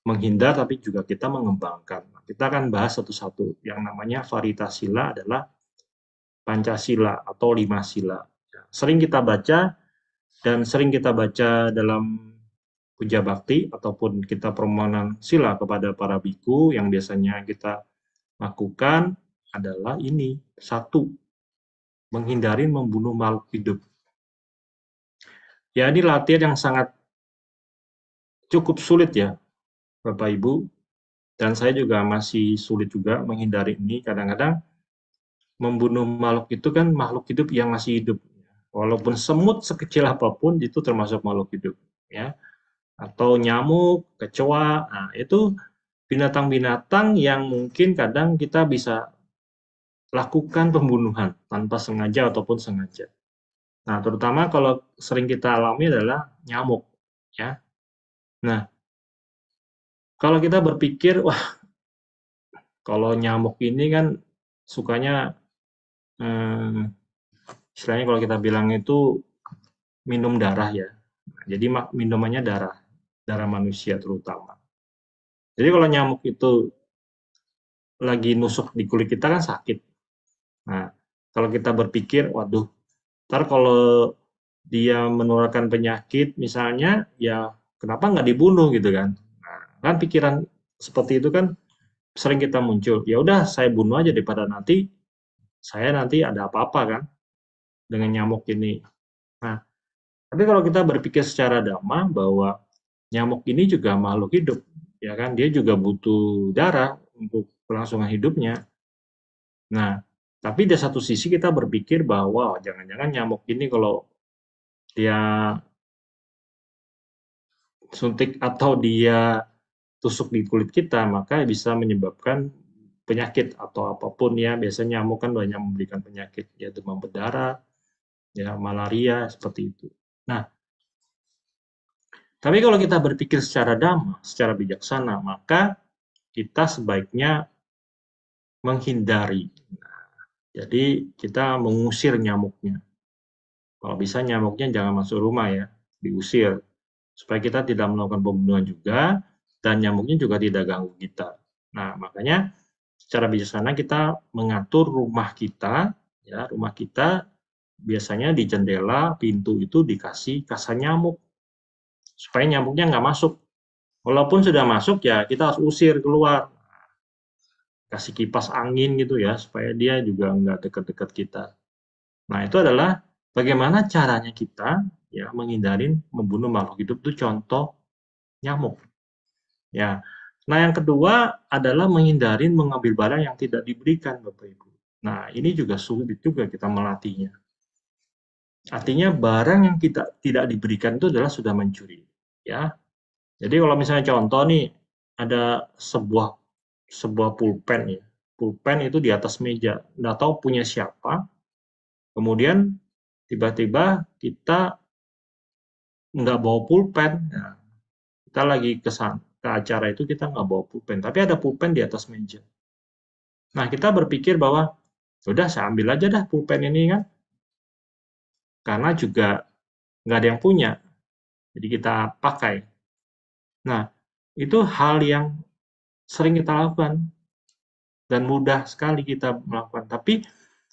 menghindar tapi juga kita mengembangkan. Nah, kita akan bahas satu-satu. Yang namanya varietas sila adalah Pancasila atau lima sila. Ya, sering kita baca dan sering kita baca dalam puja bakti ataupun kita permohonan sila kepada para biku yang biasanya kita lakukan adalah ini. Satu, menghindari membunuh makhluk hidup. Ya, ini latihan yang sangat cukup sulit ya Bapak Ibu, dan saya juga masih sulit juga menghindari ini. Kadang-kadang membunuh makhluk itu kan makhluk hidup yang masih hidup. Ya. Walaupun semut sekecil apapun itu termasuk makhluk hidup, ya. Atau nyamuk, kecoa, nah, itu binatang-binatang yang mungkin kadang kita bisa lakukan pembunuhan tanpa sengaja ataupun sengaja. Nah, terutama kalau sering kita alami adalah nyamuk, ya. Nah, kalau kita berpikir, wah, kalau nyamuk ini kan sukanya, eh, istilahnya kalau kita bilang itu minum darah ya. Jadi minumannya darah, darah manusia terutama. Jadi kalau nyamuk itu lagi nusuk di kulit kita kan sakit. Nah, kalau kita berpikir, waduh, ntar kalau dia menularkan penyakit misalnya, ya kenapa nggak dibunuh gitu kan? kan pikiran seperti itu kan sering kita muncul. Ya udah saya bunuh aja daripada nanti saya nanti ada apa-apa kan dengan nyamuk ini. Nah, tapi kalau kita berpikir secara damai bahwa nyamuk ini juga makhluk hidup, ya kan? Dia juga butuh darah untuk kelangsungan hidupnya. Nah, tapi di satu sisi kita berpikir bahwa oh, jangan-jangan nyamuk ini kalau dia suntik atau dia tusuk di kulit kita, maka bisa menyebabkan penyakit atau apapun ya. Biasanya nyamuk kan banyak memberikan penyakit ya demam berdarah, ya malaria seperti itu. Nah, tapi kalau kita berpikir secara damai secara bijaksana, maka kita sebaiknya menghindari. Nah, jadi kita mengusir nyamuknya. Kalau bisa nyamuknya jangan masuk rumah ya, diusir. Supaya kita tidak melakukan pembunuhan juga, dan nyamuknya juga tidak ganggu kita. Nah, makanya secara bijaksana kita mengatur rumah kita, ya, rumah kita biasanya di jendela, pintu itu dikasih kasa nyamuk supaya nyamuknya nggak masuk. Walaupun sudah masuk ya kita harus usir keluar. Kasih kipas angin gitu ya supaya dia juga nggak deket-deket kita. Nah, itu adalah bagaimana caranya kita ya menghindarin membunuh makhluk hidup itu contoh nyamuk. Ya. Nah, yang kedua adalah menghindari mengambil barang yang tidak diberikan, Bapak Ibu. Nah, ini juga sulit juga kita melatihnya. Artinya barang yang kita tidak diberikan itu adalah sudah mencuri, ya. Jadi kalau misalnya contoh nih ada sebuah sebuah pulpen ya. Pulpen itu di atas meja, nggak tahu punya siapa. Kemudian tiba-tiba kita nggak bawa pulpen, nah, kita lagi kesana ke acara itu kita nggak bawa pulpen, tapi ada pulpen di atas meja. Nah, kita berpikir bahwa sudah, saya ambil aja dah pulpen ini kan. Karena juga nggak ada yang punya. Jadi kita pakai. Nah, itu hal yang sering kita lakukan dan mudah sekali kita melakukan. Tapi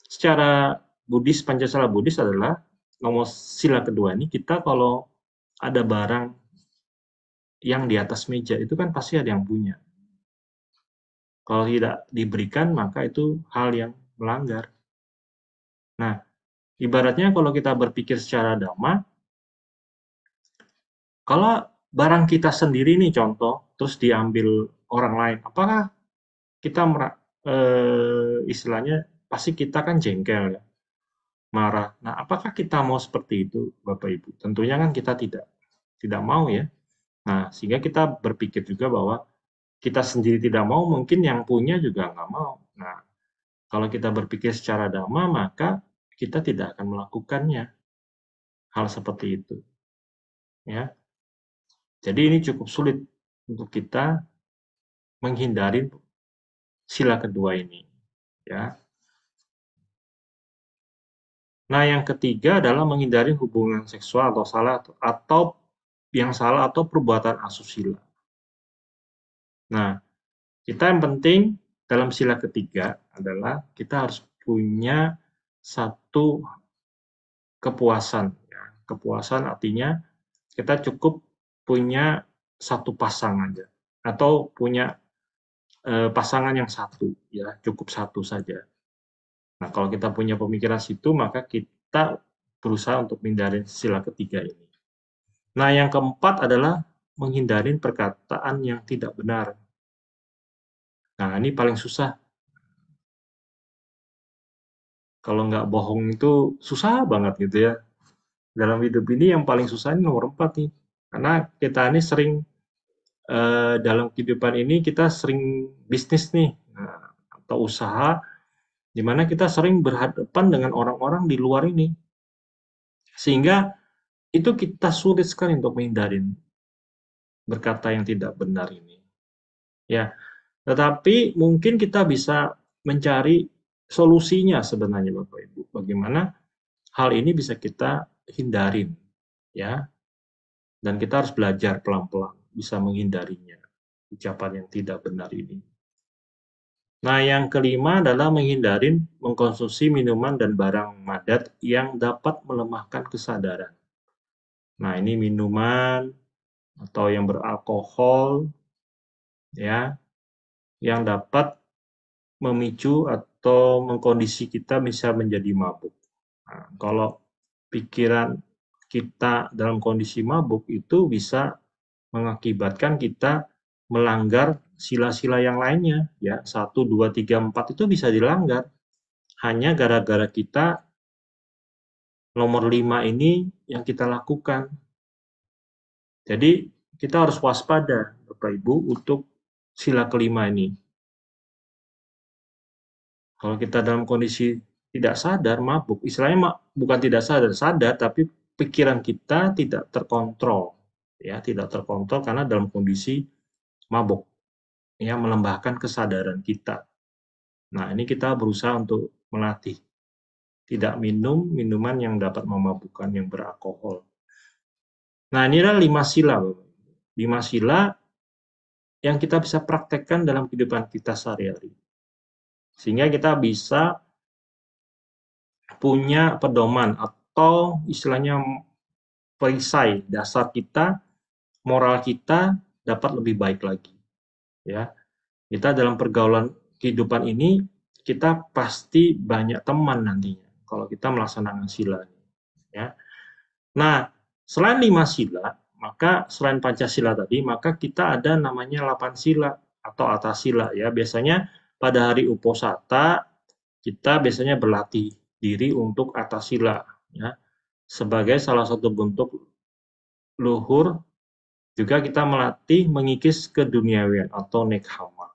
secara Buddhis, Pancasila Buddhis adalah nomor sila kedua ini kita kalau ada barang yang di atas meja itu kan pasti ada yang punya. Kalau tidak diberikan maka itu hal yang melanggar. Nah, ibaratnya kalau kita berpikir secara dhamma, kalau barang kita sendiri nih contoh, terus diambil orang lain, apakah kita eh, istilahnya pasti kita kan jengkel ya, marah. Nah, apakah kita mau seperti itu, Bapak Ibu? Tentunya kan kita tidak, tidak mau ya. Nah, sehingga kita berpikir juga bahwa kita sendiri tidak mau, mungkin yang punya juga nggak mau. Nah, kalau kita berpikir secara dhamma, maka kita tidak akan melakukannya. Hal seperti itu. Ya. Jadi ini cukup sulit untuk kita menghindari sila kedua ini. Ya. Nah, yang ketiga adalah menghindari hubungan seksual atau salah atau yang salah atau perbuatan asusila. Nah, kita yang penting dalam sila ketiga adalah kita harus punya satu kepuasan. Ya. Kepuasan artinya kita cukup punya satu pasang aja atau punya e, pasangan yang satu ya cukup satu saja. Nah kalau kita punya pemikiran situ maka kita berusaha untuk menghindari sila ketiga ini. Nah, yang keempat adalah menghindari perkataan yang tidak benar. Nah, ini paling susah. Kalau nggak bohong itu susah banget gitu ya. Dalam hidup ini yang paling susah ini nomor empat nih. Karena kita ini sering eh, dalam kehidupan ini kita sering bisnis nih nah, atau usaha di kita sering berhadapan dengan orang-orang di luar ini. Sehingga itu kita sulit sekali untuk menghindarin berkata yang tidak benar ini. Ya, tetapi mungkin kita bisa mencari solusinya sebenarnya Bapak Ibu. Bagaimana hal ini bisa kita hindarin, ya. Dan kita harus belajar pelan-pelan bisa menghindarinya ucapan yang tidak benar ini. Nah, yang kelima adalah menghindarin mengkonsumsi minuman dan barang madat yang dapat melemahkan kesadaran. Nah, ini minuman atau yang beralkohol ya yang dapat memicu atau mengkondisi kita bisa menjadi mabuk. Nah, kalau pikiran kita dalam kondisi mabuk itu bisa mengakibatkan kita melanggar sila-sila yang lainnya ya satu dua tiga empat itu bisa dilanggar hanya gara-gara kita nomor 5 ini yang kita lakukan. Jadi kita harus waspada Bapak Ibu untuk sila kelima ini. Kalau kita dalam kondisi tidak sadar mabuk, istilahnya bukan tidak sadar, sadar tapi pikiran kita tidak terkontrol, ya tidak terkontrol karena dalam kondisi mabuk, ya melembahkan kesadaran kita. Nah ini kita berusaha untuk melatih tidak minum minuman yang dapat memabukkan yang beralkohol. Nah, ini adalah lima sila. Lima sila yang kita bisa praktekkan dalam kehidupan kita sehari-hari. Sehingga kita bisa punya pedoman atau istilahnya perisai dasar kita, moral kita dapat lebih baik lagi. Ya. Kita dalam pergaulan kehidupan ini kita pasti banyak teman nantinya kalau kita melaksanakan sila. Ya. Nah, selain lima sila, maka selain Pancasila tadi, maka kita ada namanya lapan sila atau atas sila ya. Biasanya pada hari uposata kita biasanya berlatih diri untuk atas sila ya. Sebagai salah satu bentuk luhur juga kita melatih mengikis ke keduniawian atau nekhama.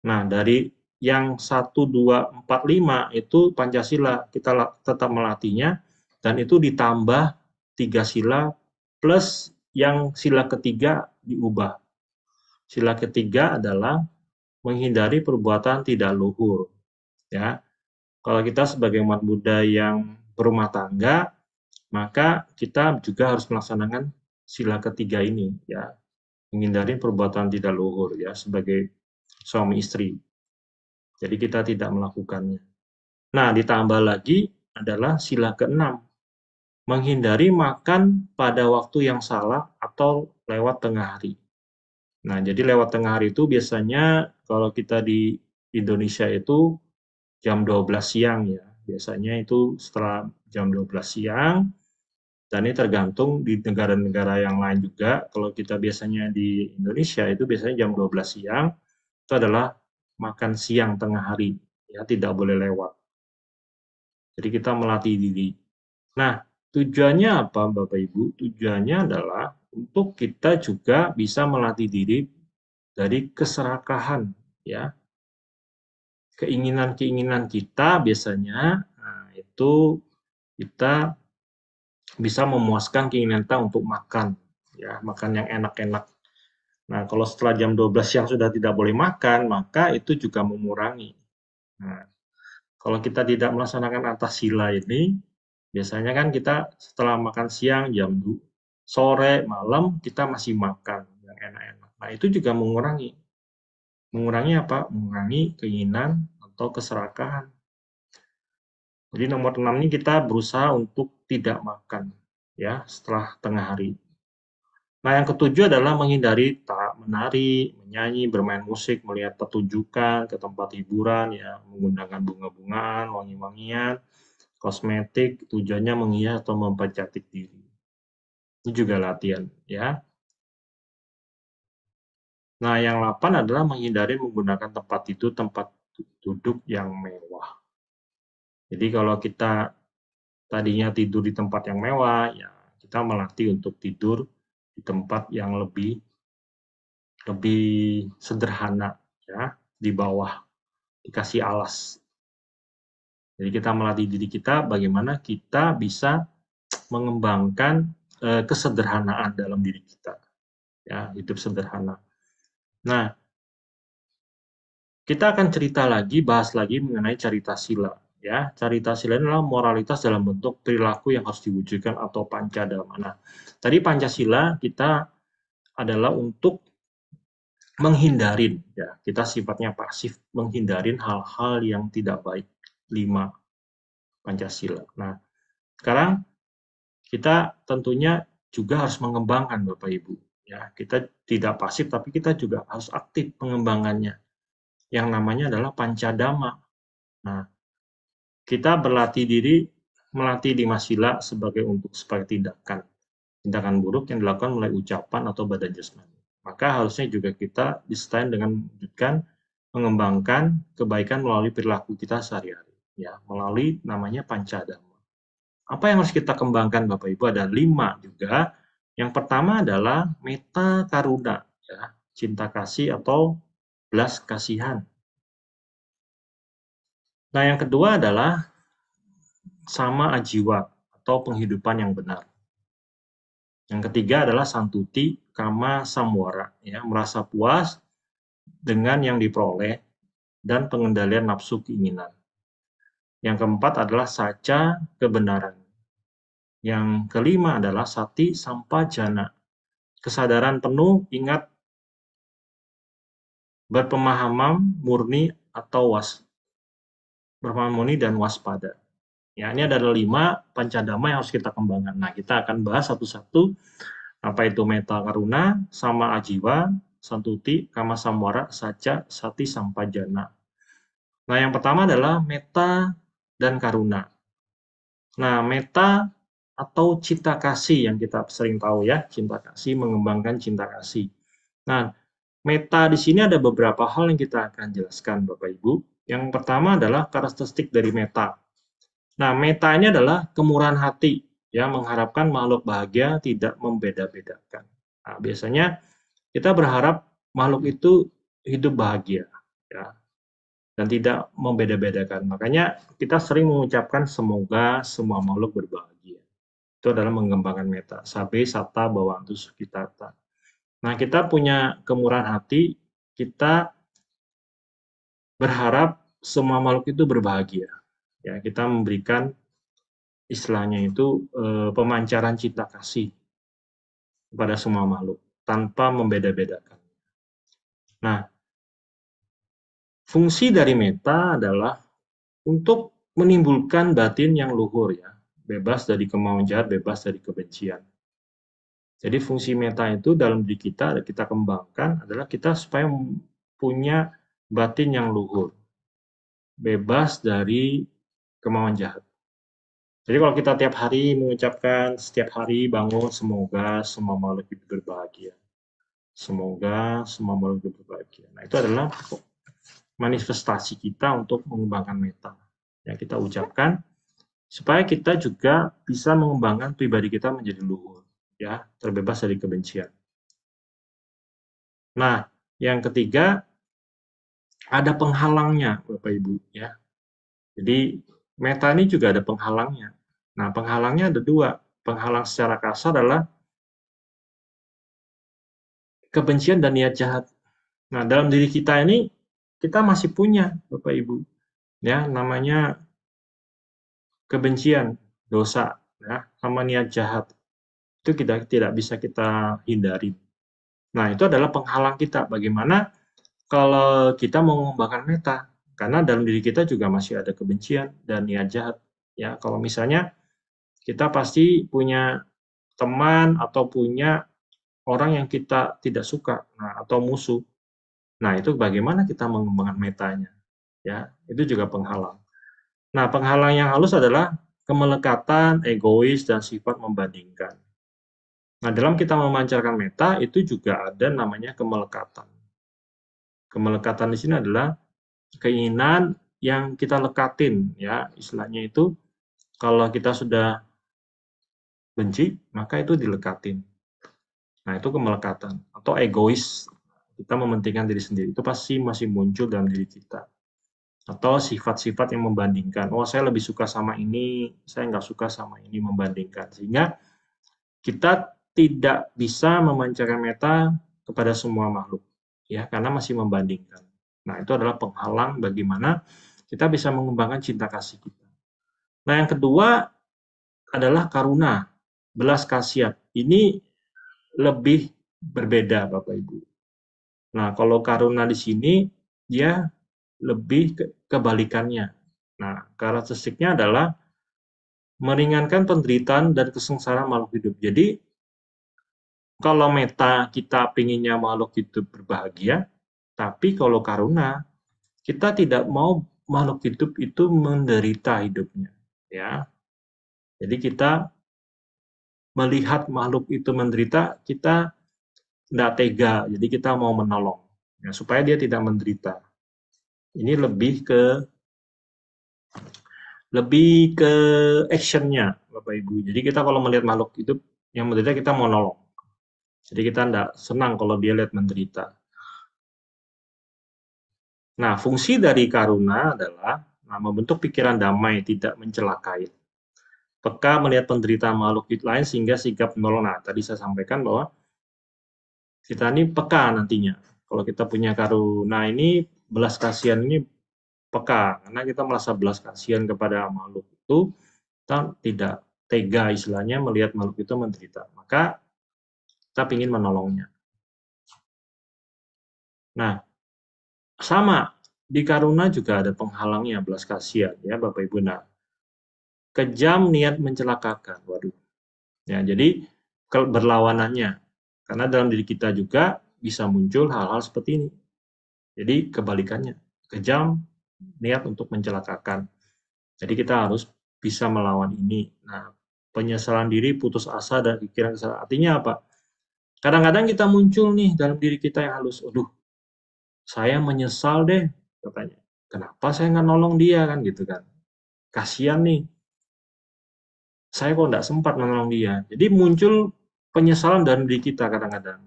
Nah, dari yang 1, 2, 4, 5 itu Pancasila kita tetap melatihnya dan itu ditambah tiga sila plus yang sila ketiga diubah. Sila ketiga adalah menghindari perbuatan tidak luhur. Ya. Kalau kita sebagai umat Buddha yang berumah tangga, maka kita juga harus melaksanakan sila ketiga ini ya. Menghindari perbuatan tidak luhur ya sebagai suami istri. Jadi kita tidak melakukannya. Nah, ditambah lagi adalah sila keenam, menghindari makan pada waktu yang salah atau lewat tengah hari. Nah, jadi lewat tengah hari itu biasanya kalau kita di Indonesia itu jam 12 siang ya. Biasanya itu setelah jam 12 siang, dan ini tergantung di negara-negara yang lain juga. Kalau kita biasanya di Indonesia itu biasanya jam 12 siang, itu adalah makan siang tengah hari, ya tidak boleh lewat. Jadi kita melatih diri. Nah, tujuannya apa Bapak Ibu? Tujuannya adalah untuk kita juga bisa melatih diri dari keserakahan ya. Keinginan-keinginan kita biasanya nah, itu kita bisa memuaskan keinginan kita untuk makan ya, makan yang enak-enak Nah, kalau setelah jam 12 siang sudah tidak boleh makan, maka itu juga mengurangi. Nah, kalau kita tidak melaksanakan atas sila ini, biasanya kan kita setelah makan siang jam 2, sore, malam kita masih makan yang enak-enak. Nah, itu juga mengurangi. Mengurangi apa? Mengurangi keinginan atau keserakahan. Jadi nomor 6 ini kita berusaha untuk tidak makan ya setelah tengah hari. Nah, yang ketujuh adalah menghindari tak menari, menyanyi, bermain musik, melihat petunjukan ke tempat hiburan, ya, menggunakan bunga-bungaan, wangi-wangian, kosmetik, tujuannya menghias atau mempercantik diri. Ini juga latihan, ya. Nah, yang delapan adalah menghindari menggunakan tempat itu tempat duduk yang mewah. Jadi kalau kita tadinya tidur di tempat yang mewah, ya kita melatih untuk tidur di tempat yang lebih lebih sederhana ya di bawah dikasih alas. Jadi kita melatih diri kita bagaimana kita bisa mengembangkan eh, kesederhanaan dalam diri kita. Ya, hidup sederhana. Nah, kita akan cerita lagi, bahas lagi mengenai cerita sila ya sila ini adalah moralitas dalam bentuk perilaku yang harus diwujudkan atau dalam mana tadi Pancasila kita adalah untuk menghindarin ya kita sifatnya pasif menghindarin hal-hal yang tidak baik lima Pancasila. Nah, sekarang kita tentunya juga harus mengembangkan Bapak Ibu ya. Kita tidak pasif tapi kita juga harus aktif pengembangannya. Yang namanya adalah pancadama. Nah, kita berlatih diri melatih lima sila sebagai untuk supaya tindakan tindakan buruk yang dilakukan mulai ucapan atau badan jasmani. Maka harusnya juga kita disertai dengan mewujudkan mengembangkan kebaikan melalui perilaku kita sehari-hari, ya melalui namanya pancadama. Apa yang harus kita kembangkan Bapak Ibu ada lima juga. Yang pertama adalah meta karuna, ya, cinta kasih atau belas kasihan. Nah, yang kedua adalah sama ajiwa atau penghidupan yang benar. Yang ketiga adalah santuti kama samwara, ya, merasa puas dengan yang diperoleh dan pengendalian nafsu keinginan. Yang keempat adalah saca kebenaran. Yang kelima adalah sati jana. kesadaran penuh, ingat, berpemahaman murni atau was, berharmoni dan waspada. Ya, ini adalah lima pancadama yang harus kita kembangkan. Nah, kita akan bahas satu-satu apa itu meta karuna, sama ajiwa, santuti, kama samwara, saca, sati, sampajana. Nah, yang pertama adalah meta dan karuna. Nah, meta atau cinta kasih yang kita sering tahu ya, cinta kasih mengembangkan cinta kasih. Nah, meta di sini ada beberapa hal yang kita akan jelaskan Bapak Ibu. Yang pertama adalah karakteristik dari meta. Nah, metanya adalah kemurahan hati, ya mengharapkan makhluk bahagia tidak membeda-bedakan. Nah, biasanya kita berharap makhluk itu hidup bahagia, ya dan tidak membeda-bedakan. Makanya kita sering mengucapkan semoga semua makhluk berbahagia. Itu adalah mengembangkan meta. Sabe sata bawantu sukitata. Nah, kita punya kemurahan hati, kita berharap semua makhluk itu berbahagia. Ya, kita memberikan istilahnya itu e, pemancaran cinta kasih kepada semua makhluk tanpa membeda-bedakan. Nah, fungsi dari meta adalah untuk menimbulkan batin yang luhur ya, bebas dari kemauan jahat, bebas dari kebencian. Jadi fungsi meta itu dalam diri kita, kita kembangkan adalah kita supaya punya batin yang luhur bebas dari kemauan jahat. Jadi kalau kita tiap hari mengucapkan setiap hari bangun semoga semua makhluk lebih berbahagia. Semoga semua makhluk lebih berbahagia. Nah, itu adalah manifestasi kita untuk mengembangkan meta yang kita ucapkan supaya kita juga bisa mengembangkan pribadi kita menjadi luhur ya, terbebas dari kebencian. Nah, yang ketiga ada penghalangnya, Bapak Ibu ya. Jadi meta ini juga ada penghalangnya. Nah, penghalangnya ada dua. Penghalang secara kasar adalah kebencian dan niat jahat. Nah, dalam diri kita ini kita masih punya Bapak Ibu ya namanya kebencian, dosa ya, sama niat jahat. Itu kita tidak bisa kita hindari. Nah, itu adalah penghalang kita bagaimana kalau kita mau mengembangkan meta karena dalam diri kita juga masih ada kebencian dan niat jahat ya kalau misalnya kita pasti punya teman atau punya orang yang kita tidak suka nah, atau musuh nah itu bagaimana kita mengembangkan metanya ya itu juga penghalang nah penghalang yang halus adalah kemelekatan egois dan sifat membandingkan nah dalam kita memancarkan meta itu juga ada namanya kemelekatan kemelekatan di sini adalah keinginan yang kita lekatin ya istilahnya itu kalau kita sudah benci maka itu dilekatin nah itu kemelekatan atau egois kita mementingkan diri sendiri itu pasti masih muncul dalam diri kita atau sifat-sifat yang membandingkan oh saya lebih suka sama ini saya nggak suka sama ini membandingkan sehingga kita tidak bisa memancarkan meta kepada semua makhluk ya karena masih membandingkan. Nah, itu adalah penghalang bagaimana kita bisa mengembangkan cinta kasih kita. Nah, yang kedua adalah karuna, belas kasihan. Ini lebih berbeda Bapak Ibu. Nah, kalau karuna di sini dia lebih kebalikannya. Nah, karakteristiknya adalah meringankan penderitaan dan kesengsaraan makhluk hidup. Jadi, kalau meta kita pinginnya makhluk hidup berbahagia, tapi kalau karuna kita tidak mau makhluk hidup itu menderita hidupnya, ya. Jadi kita melihat makhluk itu menderita, kita tidak tega. Jadi kita mau menolong ya, supaya dia tidak menderita. Ini lebih ke lebih ke actionnya, Bapak Ibu. Jadi kita kalau melihat makhluk hidup yang menderita kita mau nolong. Jadi kita tidak senang kalau dia lihat menderita. Nah, fungsi dari karuna adalah nah, membentuk pikiran damai, tidak mencelakai. Peka melihat penderitaan makhluk lain sehingga sikap menolong. Nah, tadi saya sampaikan bahwa kita ini peka nantinya. Kalau kita punya karuna ini, belas kasihan ini peka. Karena kita merasa belas kasihan kepada makhluk itu, kita tidak tega istilahnya melihat makhluk itu menderita. Maka kita ingin menolongnya. Nah, sama di karuna juga ada penghalangnya belas kasihan ya Bapak Ibu. Nah, kejam niat mencelakakan. Waduh. Ya, jadi berlawanannya. Karena dalam diri kita juga bisa muncul hal-hal seperti ini. Jadi kebalikannya, kejam niat untuk mencelakakan. Jadi kita harus bisa melawan ini. Nah, penyesalan diri, putus asa, dan pikiran Artinya apa? Kadang-kadang kita muncul nih dalam diri kita yang halus, aduh, saya menyesal deh, katanya. Kenapa saya nggak nolong dia kan gitu kan? Kasian nih. Saya kok nggak sempat menolong dia. Jadi muncul penyesalan dalam diri kita kadang-kadang.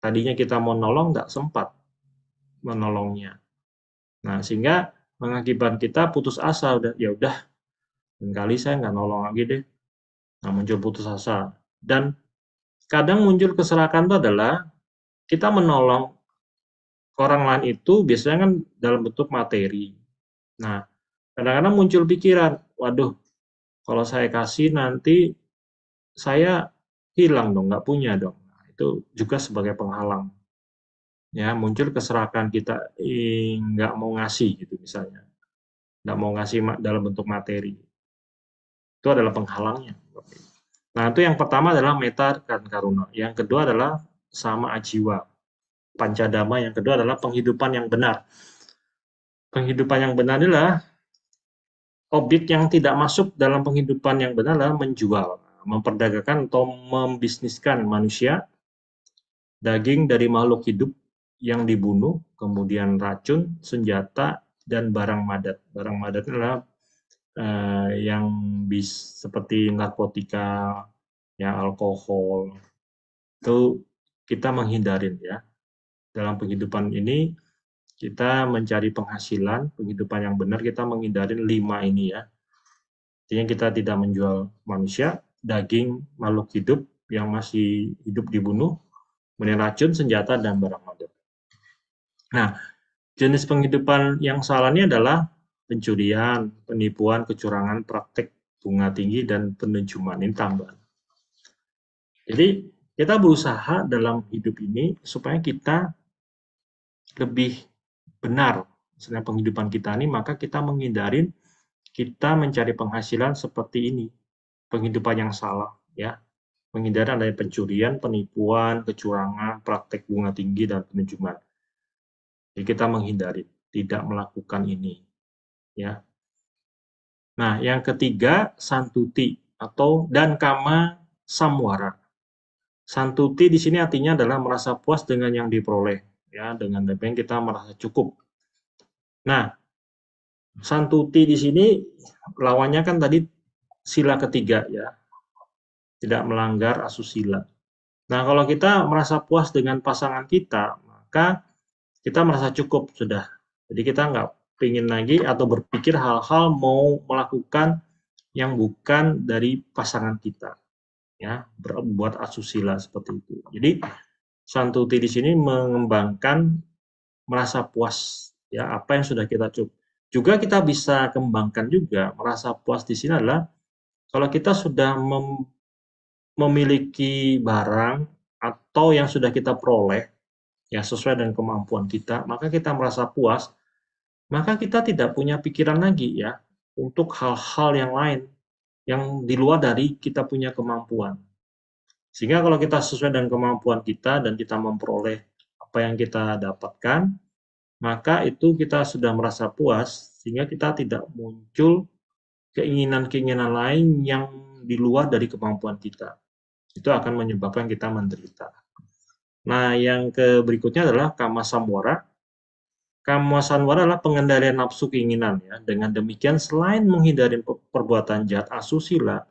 Tadinya kita mau nolong nggak sempat menolongnya. Nah sehingga mengakibat kita putus asa udah ya udah kali saya nggak nolong lagi deh. Nah muncul putus asa dan kadang muncul keserakan itu adalah kita menolong orang lain itu biasanya kan dalam bentuk materi. Nah, kadang-kadang muncul pikiran, waduh, kalau saya kasih nanti saya hilang dong, nggak punya dong. Nah, itu juga sebagai penghalang. Ya, muncul keserakan kita nggak mau ngasih gitu misalnya. Nggak mau ngasih dalam bentuk materi. Itu adalah penghalangnya. Nah, itu yang pertama adalah meta dan karuna. Yang kedua adalah sama ajiwa. Pancadama yang kedua adalah penghidupan yang benar. Penghidupan yang benar adalah objek yang tidak masuk dalam penghidupan yang benar adalah menjual, memperdagangkan atau membisniskan manusia, daging dari makhluk hidup yang dibunuh, kemudian racun, senjata, dan barang madat. Barang madat adalah uh, yang bis seperti narkotika ya alkohol itu kita menghindarin ya dalam penghidupan ini kita mencari penghasilan penghidupan yang benar kita menghindarin lima ini ya artinya kita tidak menjual manusia daging makhluk hidup yang masih hidup dibunuh kemudian racun senjata dan barang mabuk nah jenis penghidupan yang salahnya adalah pencurian, penipuan, kecurangan, praktek bunga tinggi, dan penunjuman Ini tambahan. Jadi kita berusaha dalam hidup ini supaya kita lebih benar misalnya penghidupan kita ini maka kita menghindarin kita mencari penghasilan seperti ini penghidupan yang salah ya menghindari adanya pencurian penipuan kecurangan praktek bunga tinggi dan penunjuman. jadi kita menghindari tidak melakukan ini ya. Nah, yang ketiga santuti atau dan kama samwara. Santuti di sini artinya adalah merasa puas dengan yang diperoleh, ya, dengan demikian kita merasa cukup. Nah, santuti di sini lawannya kan tadi sila ketiga ya. Tidak melanggar asusila. Nah, kalau kita merasa puas dengan pasangan kita, maka kita merasa cukup sudah. Jadi kita nggak pingin lagi atau berpikir hal-hal mau melakukan yang bukan dari pasangan kita ya buat asusila seperti itu jadi santuti di sini mengembangkan merasa puas ya apa yang sudah kita cukup juga kita bisa kembangkan juga merasa puas di sini adalah kalau kita sudah mem memiliki barang atau yang sudah kita peroleh ya sesuai dengan kemampuan kita maka kita merasa puas maka kita tidak punya pikiran lagi ya untuk hal-hal yang lain yang di luar dari kita punya kemampuan. Sehingga kalau kita sesuai dengan kemampuan kita dan kita memperoleh apa yang kita dapatkan, maka itu kita sudah merasa puas sehingga kita tidak muncul keinginan-keinginan lain yang di luar dari kemampuan kita. Itu akan menyebabkan kita menderita. Nah, yang berikutnya adalah kama Kamuasan wara adalah pengendalian nafsu keinginan ya. Dengan demikian selain menghindari perbuatan jahat asusila,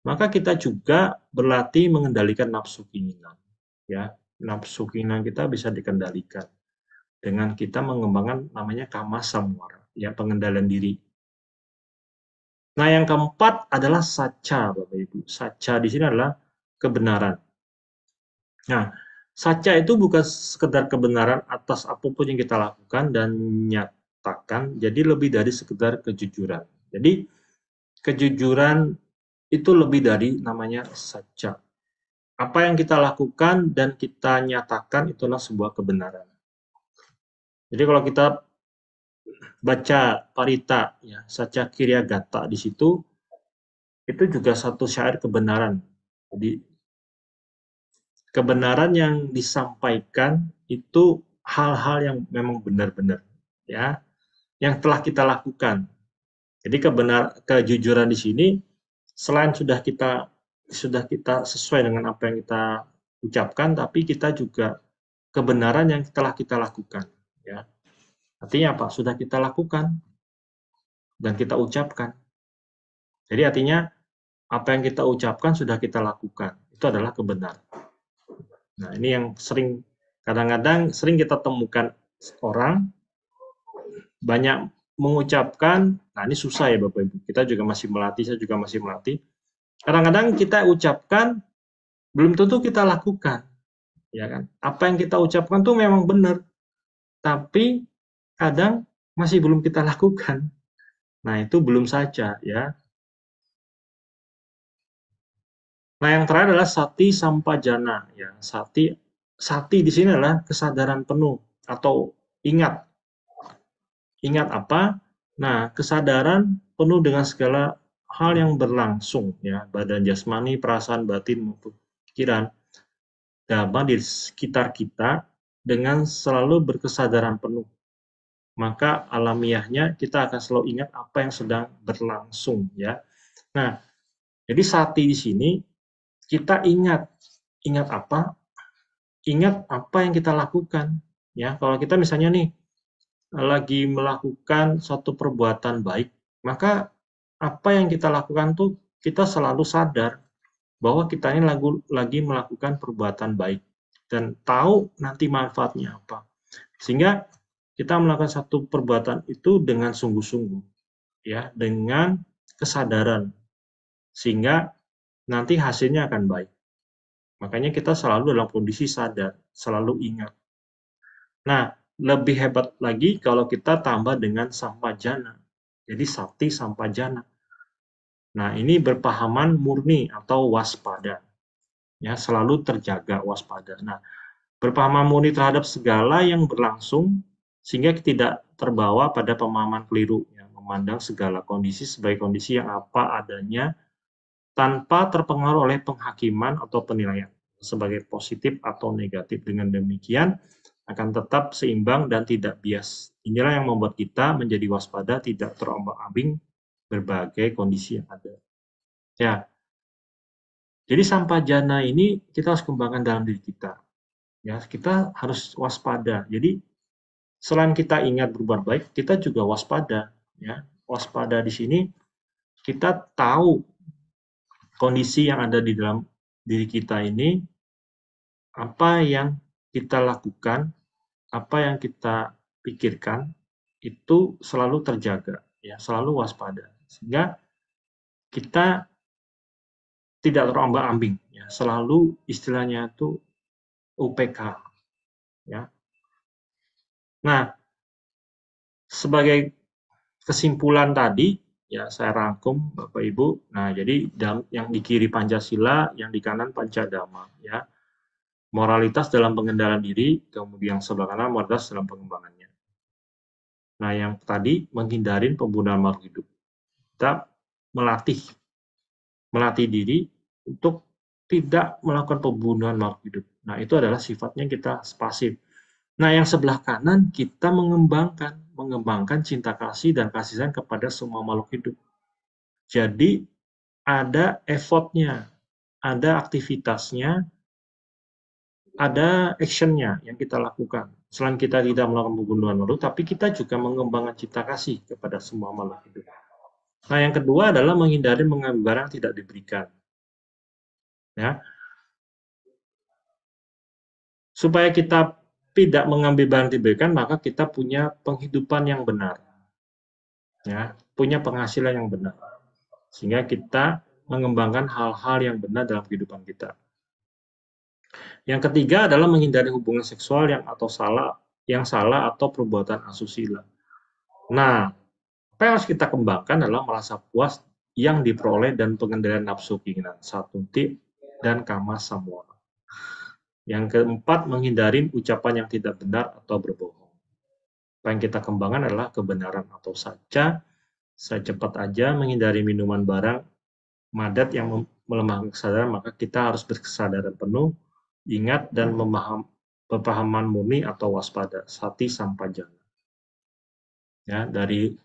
maka kita juga berlatih mengendalikan nafsu keinginan ya. Nafsu keinginan kita bisa dikendalikan dengan kita mengembangkan namanya kama ya pengendalian diri. Nah, yang keempat adalah saca Bapak Ibu. Saca di sini adalah kebenaran. Nah, Saca itu bukan sekedar kebenaran atas apapun yang kita lakukan dan nyatakan, jadi lebih dari sekedar kejujuran. Jadi kejujuran itu lebih dari namanya saca. Apa yang kita lakukan dan kita nyatakan itulah sebuah kebenaran. Jadi kalau kita baca parita, ya, saca kiriagata di situ, itu juga satu syair kebenaran. Jadi kebenaran yang disampaikan itu hal-hal yang memang benar-benar ya yang telah kita lakukan. Jadi kebenar kejujuran di sini selain sudah kita sudah kita sesuai dengan apa yang kita ucapkan tapi kita juga kebenaran yang telah kita lakukan ya. Artinya apa? Sudah kita lakukan dan kita ucapkan. Jadi artinya apa yang kita ucapkan sudah kita lakukan. Itu adalah kebenaran. Nah, ini yang sering kadang-kadang sering kita temukan orang banyak mengucapkan, nah ini susah ya Bapak Ibu. Kita juga masih melatih, saya juga masih melatih. Kadang-kadang kita ucapkan belum tentu kita lakukan. Ya kan? Apa yang kita ucapkan tuh memang benar. Tapi kadang masih belum kita lakukan. Nah, itu belum saja ya. Nah, yang terakhir adalah sati sampajana. Ya, sati sati di sini adalah kesadaran penuh atau ingat. Ingat apa? Nah, kesadaran penuh dengan segala hal yang berlangsung ya, badan jasmani, perasaan batin maupun pikiran di sekitar kita dengan selalu berkesadaran penuh. Maka alamiahnya kita akan selalu ingat apa yang sedang berlangsung ya. Nah, jadi sati di sini kita ingat ingat apa ingat apa yang kita lakukan ya kalau kita misalnya nih lagi melakukan satu perbuatan baik maka apa yang kita lakukan tuh kita selalu sadar bahwa kita ini lagu, lagi melakukan perbuatan baik dan tahu nanti manfaatnya apa sehingga kita melakukan satu perbuatan itu dengan sungguh-sungguh ya dengan kesadaran sehingga nanti hasilnya akan baik. Makanya kita selalu dalam kondisi sadar, selalu ingat. Nah, lebih hebat lagi kalau kita tambah dengan sampah jana. Jadi sakti sampah jana. Nah, ini berpahaman murni atau waspada. Ya, selalu terjaga waspada. Nah, berpahaman murni terhadap segala yang berlangsung sehingga tidak terbawa pada pemahaman keliru, ya, memandang segala kondisi sebagai kondisi yang apa adanya tanpa terpengaruh oleh penghakiman atau penilaian sebagai positif atau negatif. Dengan demikian akan tetap seimbang dan tidak bias. Inilah yang membuat kita menjadi waspada, tidak terombang-ambing berbagai kondisi yang ada. Ya. Jadi sampah jana ini kita harus kembangkan dalam diri kita. Ya, kita harus waspada. Jadi selain kita ingat berbuat baik, kita juga waspada, ya. Waspada di sini kita tahu kondisi yang ada di dalam diri kita ini, apa yang kita lakukan, apa yang kita pikirkan itu selalu terjaga, ya, selalu waspada. Sehingga kita tidak terombang-ambing, ya, selalu istilahnya itu UPK, ya. Nah, sebagai kesimpulan tadi, ya saya rangkum Bapak Ibu. Nah, jadi yang di kiri Pancasila, yang di kanan Pancadama ya. Moralitas dalam pengendalian diri, kemudian yang sebelah kanan moralitas dalam pengembangannya. Nah, yang tadi menghindarin pembunuhan makhluk hidup. Kita melatih melatih diri untuk tidak melakukan pembunuhan makhluk hidup. Nah, itu adalah sifatnya kita pasif. Nah, yang sebelah kanan kita mengembangkan mengembangkan cinta kasih dan kasih sayang kepada semua makhluk hidup. Jadi ada effortnya, ada aktivitasnya, ada actionnya yang kita lakukan. Selain kita tidak melakukan pembunuhan makhluk, tapi kita juga mengembangkan cinta kasih kepada semua makhluk hidup. Nah, yang kedua adalah menghindari mengambil barang tidak diberikan. Ya. Supaya kita tidak mengambil barang diberikan, maka kita punya penghidupan yang benar. Ya, punya penghasilan yang benar. Sehingga kita mengembangkan hal-hal yang benar dalam kehidupan kita. Yang ketiga adalah menghindari hubungan seksual yang atau salah, yang salah atau perbuatan asusila. Nah, apa yang harus kita kembangkan adalah merasa puas yang diperoleh dan pengendalian nafsu keinginan satu tip dan kama semua. Yang keempat, menghindari ucapan yang tidak benar atau berbohong. Apa yang kita kembangkan adalah kebenaran atau saja. Saya cepat aja menghindari minuman barang madat yang melemahkan kesadaran, maka kita harus berkesadaran penuh, ingat dan memaham, pemahaman murni atau waspada, sati sampajana. Ya, dari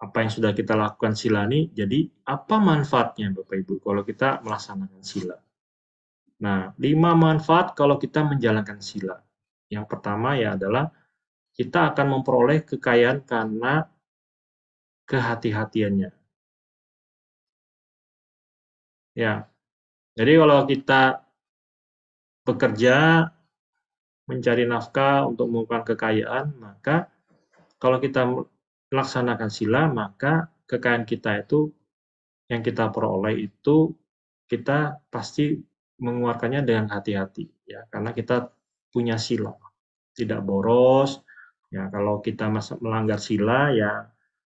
apa yang sudah kita lakukan silani, jadi apa manfaatnya Bapak Ibu kalau kita melaksanakan sila? Nah, lima manfaat kalau kita menjalankan sila. Yang pertama ya adalah kita akan memperoleh kekayaan karena kehati-hatiannya. Ya. Jadi kalau kita bekerja mencari nafkah untuk mengumpulkan kekayaan, maka kalau kita melaksanakan sila, maka kekayaan kita itu yang kita peroleh itu kita pasti mengeluarkannya dengan hati-hati ya karena kita punya sila tidak boros ya kalau kita melanggar sila ya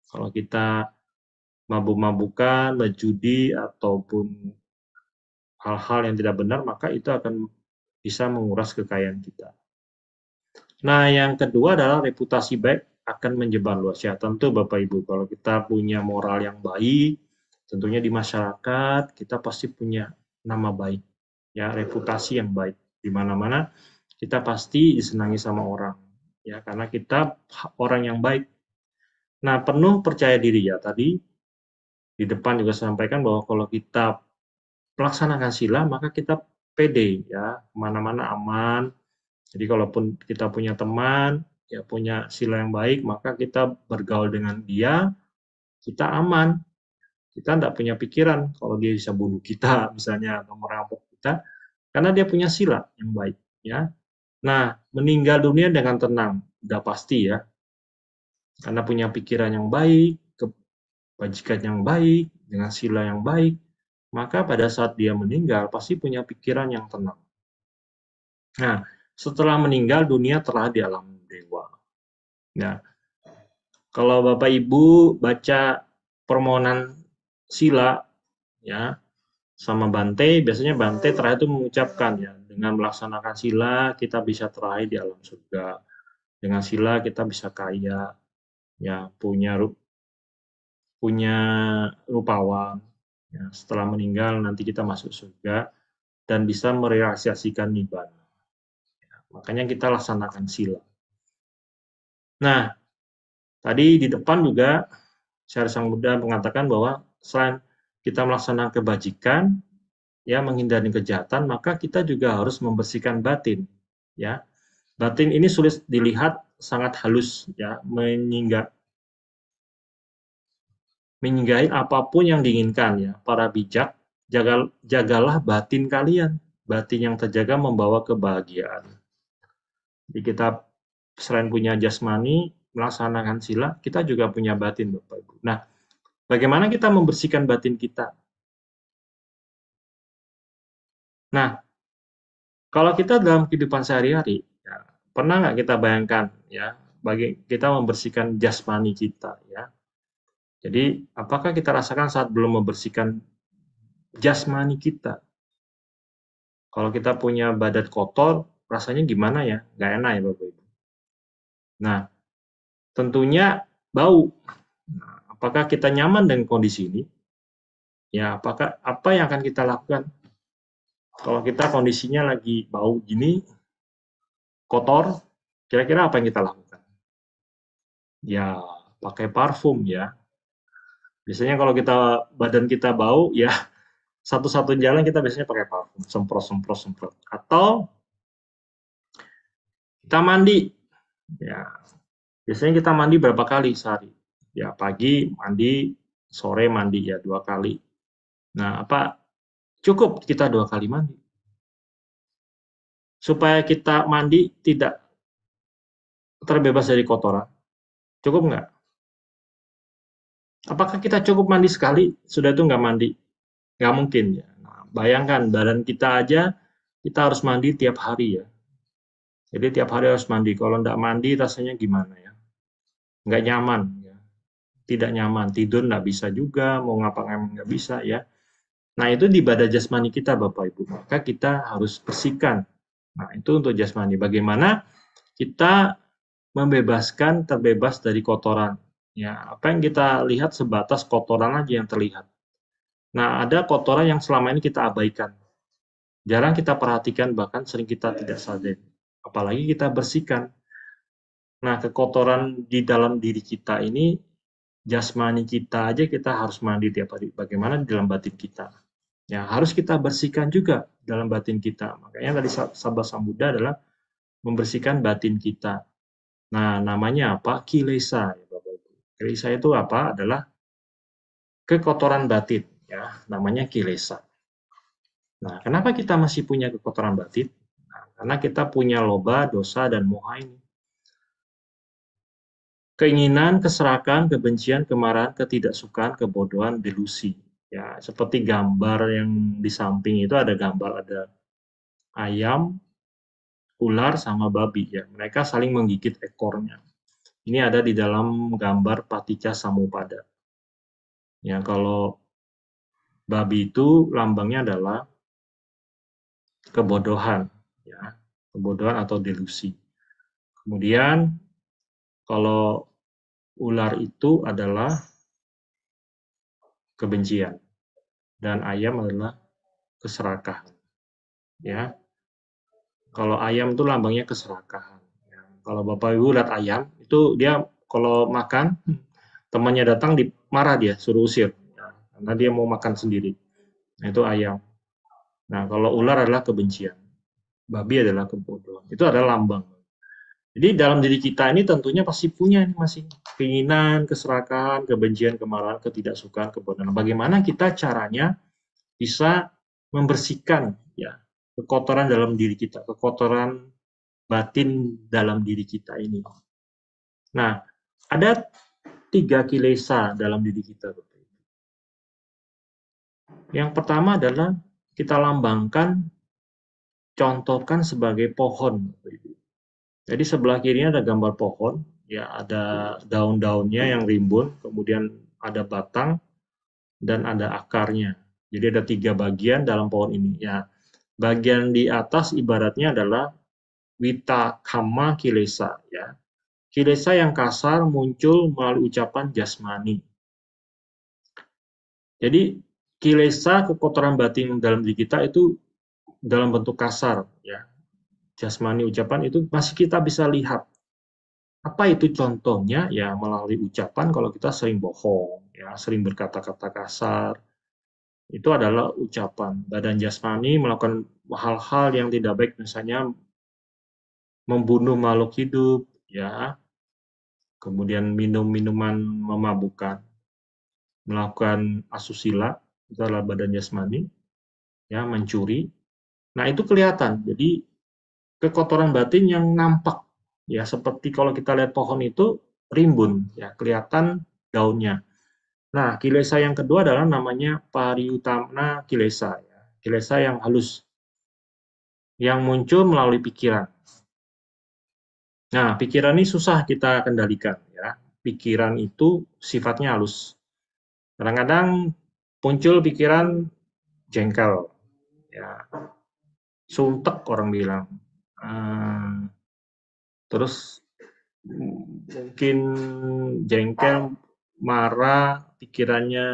kalau kita mabuk-mabukan, berjudi ataupun hal-hal yang tidak benar maka itu akan bisa menguras kekayaan kita. Nah, yang kedua adalah reputasi baik akan menyebar luas ya. Tentu Bapak Ibu kalau kita punya moral yang baik, tentunya di masyarakat kita pasti punya nama baik ya reputasi yang baik di mana-mana kita pasti disenangi sama orang ya karena kita orang yang baik. Nah, penuh percaya diri ya tadi di depan juga sampaikan bahwa kalau kita melaksanakan sila maka kita pede ya mana mana aman jadi kalaupun kita punya teman ya punya sila yang baik maka kita bergaul dengan dia kita aman kita tidak punya pikiran kalau dia bisa bunuh kita misalnya atau merampok ya karena dia punya sila yang baik ya nah meninggal dunia dengan tenang udah pasti ya karena punya pikiran yang baik kebajikan yang baik dengan sila yang baik maka pada saat dia meninggal pasti punya pikiran yang tenang nah setelah meninggal dunia telah di alam dewa ya kalau bapak ibu baca permohonan sila ya sama Bante, biasanya Bante terakhir itu mengucapkan ya, dengan melaksanakan sila kita bisa terakhir di alam surga. Dengan sila kita bisa kaya, ya punya punya rupawan. Ya, setelah meninggal nanti kita masuk surga dan bisa merealisasikan nibbana. Ya, makanya kita laksanakan sila. Nah, tadi di depan juga Syarisang Sang Buddha mengatakan bahwa selain kita melaksanakan kebajikan, ya menghindari kejahatan, maka kita juga harus membersihkan batin, ya. Batin ini sulit dilihat, sangat halus, ya, menyinggah menyinggahi apapun yang diinginkan ya. Para bijak, jaga, jagalah batin kalian. Batin yang terjaga membawa kebahagiaan. Di kitab selain punya jasmani, melaksanakan sila, kita juga punya batin Bapak Ibu. Nah, Bagaimana kita membersihkan batin kita? Nah, kalau kita dalam kehidupan sehari-hari, ya, pernah nggak kita bayangkan ya, bagi kita membersihkan jasmani kita ya? Jadi, apakah kita rasakan saat belum membersihkan jasmani kita? Kalau kita punya badan kotor, rasanya gimana ya? Nggak enak ya, Bapak Ibu. Nah, tentunya bau. Apakah kita nyaman dengan kondisi ini? Ya, apakah apa yang akan kita lakukan? Kalau kita kondisinya lagi bau gini, kotor, kira-kira apa yang kita lakukan? Ya, pakai parfum ya. Biasanya kalau kita badan kita bau, ya satu-satu jalan kita biasanya pakai parfum, semprot, semprot, semprot. Atau kita mandi, ya biasanya kita mandi berapa kali sehari? ya pagi mandi sore mandi ya dua kali nah apa cukup kita dua kali mandi supaya kita mandi tidak terbebas dari kotoran cukup nggak apakah kita cukup mandi sekali sudah itu nggak mandi nggak mungkin ya nah, bayangkan badan kita aja kita harus mandi tiap hari ya jadi tiap hari harus mandi. Kalau tidak mandi rasanya gimana ya? Nggak nyaman. Ya tidak nyaman tidur nggak bisa juga mau ngapa-ngapain nggak bisa ya nah itu di badan jasmani kita bapak ibu maka kita harus bersihkan nah itu untuk jasmani bagaimana kita membebaskan terbebas dari kotoran ya apa yang kita lihat sebatas kotoran aja yang terlihat nah ada kotoran yang selama ini kita abaikan jarang kita perhatikan bahkan sering kita tidak sadar apalagi kita bersihkan Nah, kekotoran di dalam diri kita ini jasmani kita aja kita harus mandi tiap hari. Bagaimana di dalam batin kita? Ya, harus kita bersihkan juga dalam batin kita. Makanya tadi sabda Samudra adalah membersihkan batin kita. Nah, namanya apa? Kilesa, ya Bapak Ibu. Kilesa itu apa? Adalah kekotoran batin, ya. Namanya kilesa. Nah, kenapa kita masih punya kekotoran batin? Nah, karena kita punya loba, dosa, dan moha ini keinginan, keserakan, kebencian, kemarahan, ketidaksukaan, kebodohan, delusi. Ya, seperti gambar yang di samping itu ada gambar ada ayam, ular sama babi ya. Mereka saling menggigit ekornya. Ini ada di dalam gambar patica samupada. Ya, kalau babi itu lambangnya adalah kebodohan, ya, kebodohan atau delusi. Kemudian kalau ular itu adalah kebencian dan ayam adalah keserakahan. Ya. Kalau ayam itu lambangnya keserakahan. Ya. Kalau Bapak Ibu lihat ayam, itu dia kalau makan temannya datang di marah dia, suruh usir. Ya. Karena dia mau makan sendiri. Nah, itu ayam. Nah, kalau ular adalah kebencian. Babi adalah kebodohan. Itu adalah lambang. Jadi dalam diri kita ini tentunya pasti punya nih masih keinginan, keserakahan, kebencian, kemarahan, ketidaksukaan, kebodohan. Bagaimana kita caranya bisa membersihkan ya kekotoran dalam diri kita, kekotoran batin dalam diri kita ini. Nah, ada tiga kilesa dalam diri kita. Yang pertama adalah kita lambangkan, contohkan sebagai pohon. Bapak jadi sebelah kirinya ada gambar pohon, ya ada daun-daunnya yang rimbun, kemudian ada batang dan ada akarnya. Jadi ada tiga bagian dalam pohon ini. Ya, bagian di atas ibaratnya adalah wita kama kilesa. Ya, kilesa yang kasar muncul melalui ucapan jasmani. Jadi kilesa kekotoran batin dalam diri kita itu dalam bentuk kasar. Ya, jasmani ucapan itu masih kita bisa lihat apa itu contohnya ya melalui ucapan kalau kita sering bohong ya sering berkata-kata kasar itu adalah ucapan badan jasmani melakukan hal-hal yang tidak baik misalnya membunuh makhluk hidup ya kemudian minum minuman memabukkan melakukan asusila itu adalah badan jasmani ya mencuri nah itu kelihatan jadi kekotoran batin yang nampak ya seperti kalau kita lihat pohon itu rimbun ya kelihatan daunnya. Nah, kilesa yang kedua adalah namanya pariutamna kilesa ya. Kilesa yang halus yang muncul melalui pikiran. Nah, pikiran ini susah kita kendalikan ya. Pikiran itu sifatnya halus. Kadang-kadang muncul pikiran jengkel ya. Suntek orang bilang terus mungkin jengkel, marah, pikirannya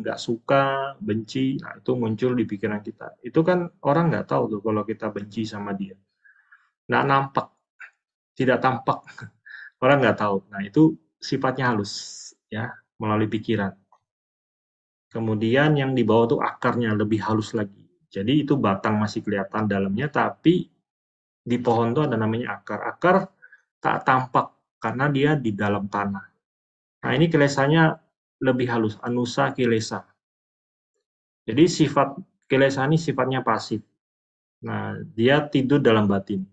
nggak suka, benci, nah itu muncul di pikiran kita. Itu kan orang nggak tahu tuh kalau kita benci sama dia. Nggak nampak, tidak tampak, orang nggak tahu. Nah itu sifatnya halus ya melalui pikiran. Kemudian yang di bawah tuh akarnya lebih halus lagi. Jadi itu batang masih kelihatan dalamnya, tapi di pohon itu ada namanya akar. Akar tak tampak karena dia di dalam tanah. Nah, ini kilesanya lebih halus, anusa kilesa. Jadi sifat kilesa ini sifatnya pasif. Nah, dia tidur dalam batin.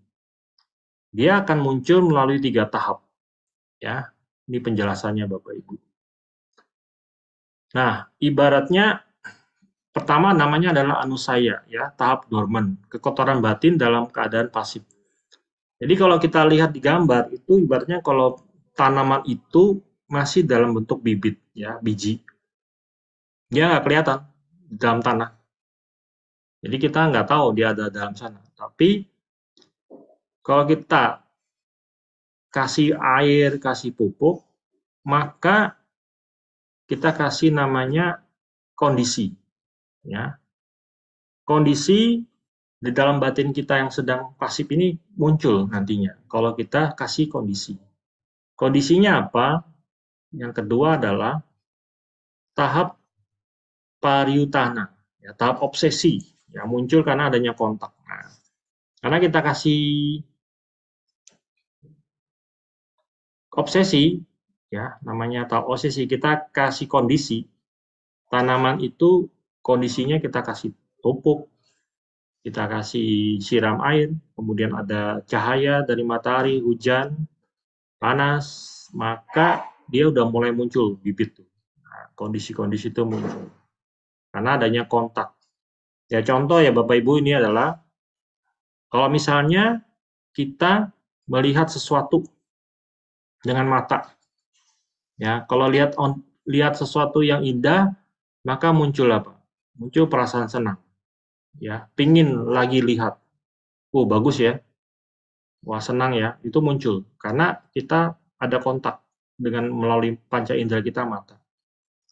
Dia akan muncul melalui tiga tahap. Ya, ini penjelasannya Bapak Ibu. Nah, ibaratnya Pertama namanya adalah anusaya, ya, tahap dorman, kekotoran batin dalam keadaan pasif. Jadi kalau kita lihat di gambar itu ibaratnya kalau tanaman itu masih dalam bentuk bibit, ya, biji. Dia nggak kelihatan di dalam tanah. Jadi kita nggak tahu dia ada dalam sana. Tapi kalau kita kasih air, kasih pupuk, maka kita kasih namanya kondisi ya kondisi di dalam batin kita yang sedang pasif ini muncul nantinya kalau kita kasih kondisi. Kondisinya apa? Yang kedua adalah tahap pariutana, ya, tahap obsesi yang muncul karena adanya kontak. Nah, karena kita kasih obsesi, ya namanya tahap obsesi, kita kasih kondisi tanaman itu kondisinya kita kasih pupuk, kita kasih siram air, kemudian ada cahaya dari matahari, hujan, panas, maka dia udah mulai muncul bibit tuh. Nah, kondisi-kondisi itu muncul. Karena adanya kontak. Ya contoh ya Bapak Ibu ini adalah kalau misalnya kita melihat sesuatu dengan mata. Ya, kalau lihat lihat sesuatu yang indah, maka muncul apa? muncul perasaan senang. Ya, pingin lagi lihat. Oh, bagus ya. Wah, senang ya. Itu muncul karena kita ada kontak dengan melalui panca indera kita mata.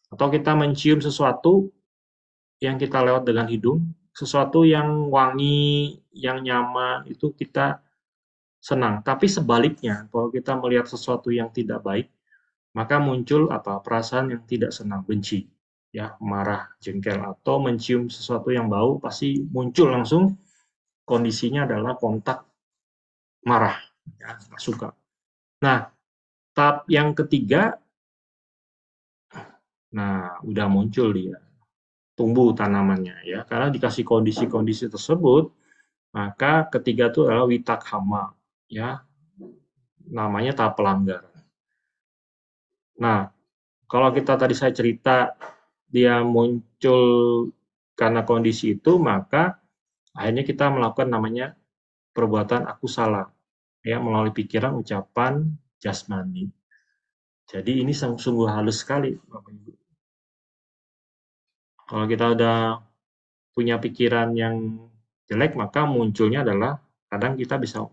Atau kita mencium sesuatu yang kita lewat dengan hidung, sesuatu yang wangi, yang nyaman, itu kita senang. Tapi sebaliknya, kalau kita melihat sesuatu yang tidak baik, maka muncul apa perasaan yang tidak senang, benci ya marah jengkel atau mencium sesuatu yang bau pasti muncul langsung kondisinya adalah kontak marah ya nggak suka nah tahap yang ketiga nah udah muncul dia tumbuh tanamannya ya karena dikasih kondisi-kondisi tersebut maka ketiga itu adalah witak hama ya namanya tahap pelanggar nah kalau kita tadi saya cerita dia muncul karena kondisi itu maka akhirnya kita melakukan namanya perbuatan aku salah ya melalui pikiran, ucapan, jasmani. Jadi ini sungguh halus sekali, Kalau kita udah punya pikiran yang jelek, maka munculnya adalah kadang kita bisa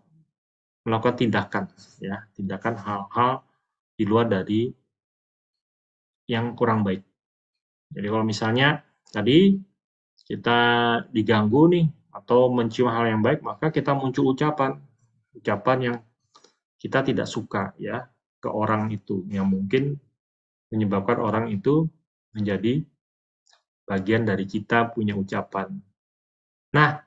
melakukan tindakan, ya, tindakan hal-hal di luar dari yang kurang baik. Jadi kalau misalnya tadi kita diganggu nih atau mencium hal yang baik, maka kita muncul ucapan, ucapan yang kita tidak suka ya ke orang itu yang mungkin menyebabkan orang itu menjadi bagian dari kita punya ucapan. Nah,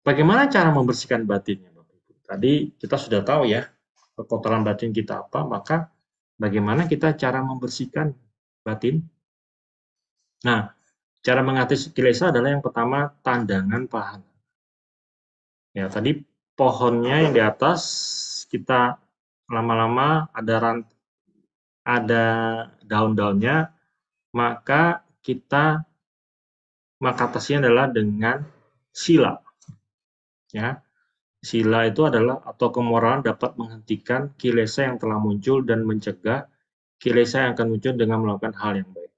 bagaimana cara membersihkan batinnya Bapak Ibu? Tadi kita sudah tahu ya kekotoran batin kita apa, maka bagaimana kita cara membersihkan batin Nah, cara mengatasi kilesa adalah yang pertama tandangan pahala. Ya, tadi pohonnya yang di atas kita lama-lama ada rant ada daun-daunnya, maka kita maka atasnya adalah dengan sila. Ya. Sila itu adalah atau kemoralan dapat menghentikan kilesa yang telah muncul dan mencegah kilesa yang akan muncul dengan melakukan hal yang baik.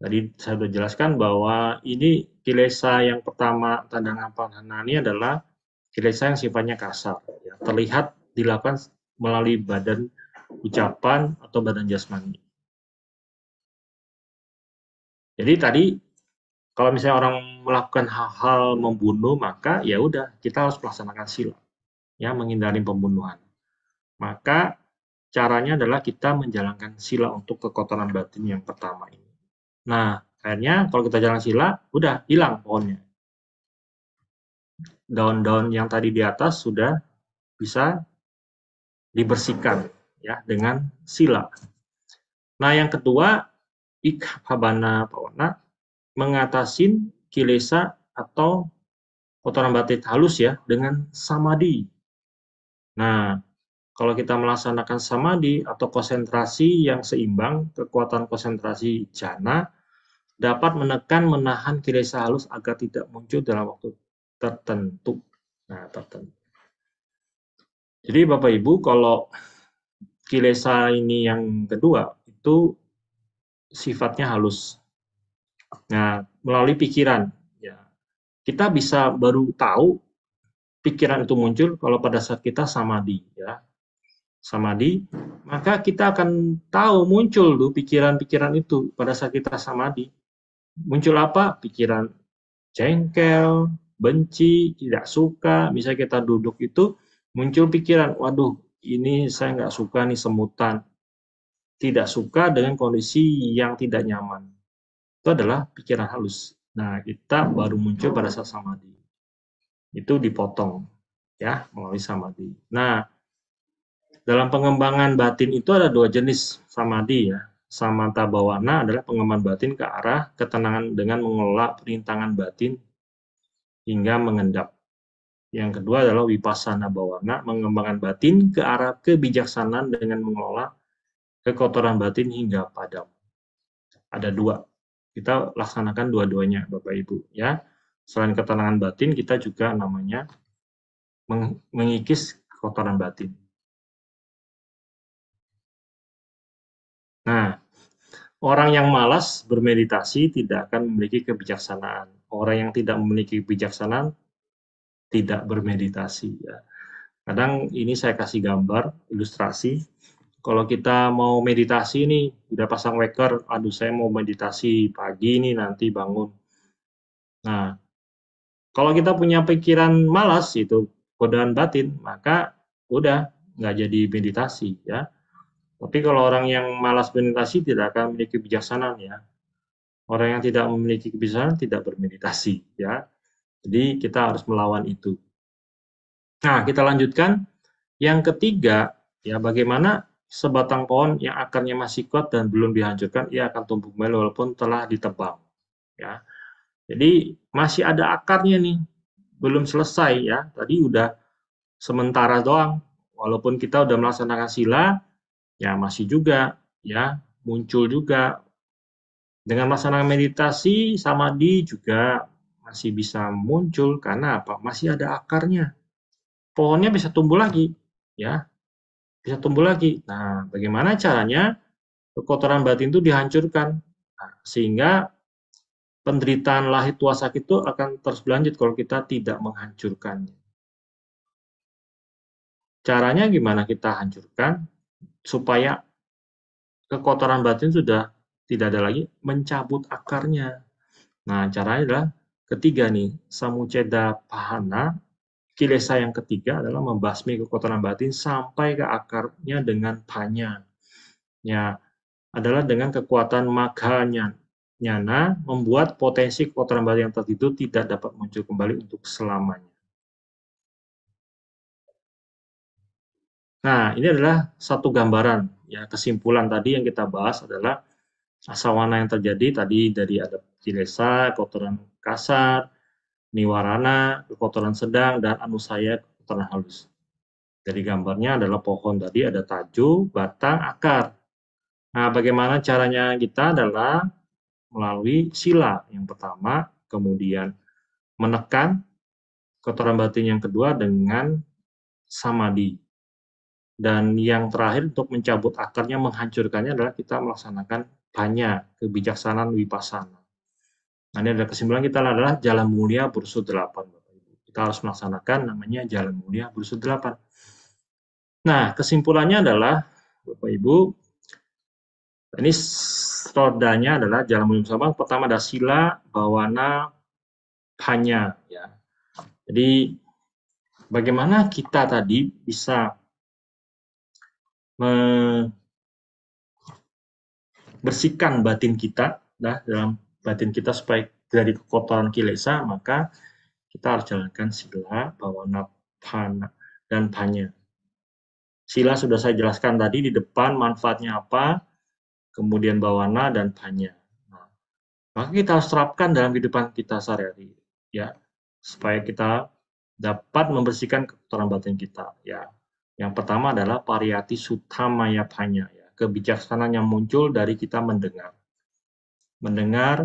Tadi saya sudah jelaskan bahwa ini kilesa yang pertama tanda nampal Hanani adalah kilesa yang sifatnya kasar, ya, terlihat dilakukan melalui badan ucapan atau badan jasmani. Jadi tadi kalau misalnya orang melakukan hal-hal membunuh maka ya udah kita harus melaksanakan sila ya menghindari pembunuhan maka caranya adalah kita menjalankan sila untuk kekotoran batin yang pertama ini Nah, akhirnya kalau kita jalan sila, udah hilang pohonnya. Daun-daun yang tadi di atas sudah bisa dibersihkan ya dengan sila. Nah, yang kedua, ikhabana pawana mengatasi kilesa atau kotoran batin halus ya dengan samadi. Nah, kalau kita melaksanakan samadhi atau konsentrasi yang seimbang, kekuatan konsentrasi jana dapat menekan menahan kilesa halus agar tidak muncul dalam waktu tertentu. Nah, tertentu. Jadi Bapak Ibu, kalau kilesa ini yang kedua itu sifatnya halus. Nah, melalui pikiran ya. Kita bisa baru tahu pikiran itu muncul kalau pada saat kita samadhi ya samadhi, maka kita akan tahu muncul tuh pikiran-pikiran itu pada saat kita samadhi. Muncul apa? Pikiran jengkel, benci, tidak suka. Misalnya kita duduk itu muncul pikiran, waduh ini saya nggak suka nih semutan. Tidak suka dengan kondisi yang tidak nyaman. Itu adalah pikiran halus. Nah, kita baru muncul pada saat samadhi. Itu dipotong ya melalui samadhi. Nah, dalam pengembangan batin itu ada dua jenis samadhi ya. Samanta bawana adalah pengembangan batin ke arah ketenangan dengan mengelola perintangan batin hingga mengendap. Yang kedua adalah wipasana bawana, mengembangkan batin ke arah kebijaksanaan dengan mengelola kekotoran batin hingga padam. Ada dua. Kita laksanakan dua-duanya, Bapak Ibu. Ya, selain ketenangan batin, kita juga namanya mengikis kekotoran batin. Nah, orang yang malas bermeditasi tidak akan memiliki kebijaksanaan. Orang yang tidak memiliki kebijaksanaan tidak bermeditasi. Ya. Kadang ini saya kasih gambar, ilustrasi. Kalau kita mau meditasi nih, udah pasang waker, aduh saya mau meditasi pagi ini nanti bangun. Nah, kalau kita punya pikiran malas itu godaan batin, maka udah nggak jadi meditasi ya tapi kalau orang yang malas bermeditasi tidak akan memiliki kebijaksanaan ya. Orang yang tidak memiliki kebijaksanaan tidak bermeditasi ya. Jadi kita harus melawan itu. Nah, kita lanjutkan. Yang ketiga, ya bagaimana sebatang pohon yang akarnya masih kuat dan belum dihancurkan, ia akan tumbuh kembali walaupun telah ditebang. Ya. Jadi masih ada akarnya nih, belum selesai ya. Tadi udah sementara doang. Walaupun kita udah melaksanakan sila, ya masih juga ya muncul juga dengan melaksanakan meditasi samadhi juga masih bisa muncul karena apa masih ada akarnya pohonnya bisa tumbuh lagi ya bisa tumbuh lagi nah bagaimana caranya kekotoran batin itu dihancurkan nah, sehingga penderitaan lahir tua sakit itu akan terus berlanjut kalau kita tidak menghancurkannya caranya gimana kita hancurkan supaya kekotoran batin sudah tidak ada lagi mencabut akarnya. Nah, caranya adalah ketiga nih, samuceda pahana, kilesa yang ketiga adalah membasmi kekotoran batin sampai ke akarnya dengan panya. Ya, adalah dengan kekuatan maganya nyana membuat potensi kekotoran batin yang tertidur tidak dapat muncul kembali untuk selamanya. Nah, ini adalah satu gambaran ya kesimpulan tadi yang kita bahas adalah warna yang terjadi tadi dari ada cilesa, kotoran kasar, niwarana, kotoran sedang dan anusaya kotoran halus. jadi gambarnya adalah pohon tadi ada taju, batang, akar. Nah, bagaimana caranya kita adalah melalui sila yang pertama, kemudian menekan kotoran batin yang kedua dengan samadi dan yang terakhir untuk mencabut akarnya, menghancurkannya adalah kita melaksanakan banyak kebijaksanaan wipasana. Nah, ini adalah kesimpulan kita adalah jalan mulia berusul 8, Bapak Ibu. Kita harus melaksanakan namanya jalan mulia berusul 8. Nah, kesimpulannya adalah, Bapak Ibu, ini rodanya adalah jalan mulia 8. Pertama ada sila, bawana, hanya. Ya. Jadi, bagaimana kita tadi bisa membersihkan batin kita nah, dalam batin kita supaya dari kotoran kilesa maka kita harus jalankan sila bawana phana dan tanya sila sudah saya jelaskan tadi di depan manfaatnya apa kemudian bawana dan tanya nah, maka kita harus terapkan dalam kehidupan kita sehari-hari ya supaya kita dapat membersihkan kotoran batin kita ya yang pertama adalah pariyati sutamayapanya, ya, kebijaksanaan yang muncul dari kita mendengar. Mendengar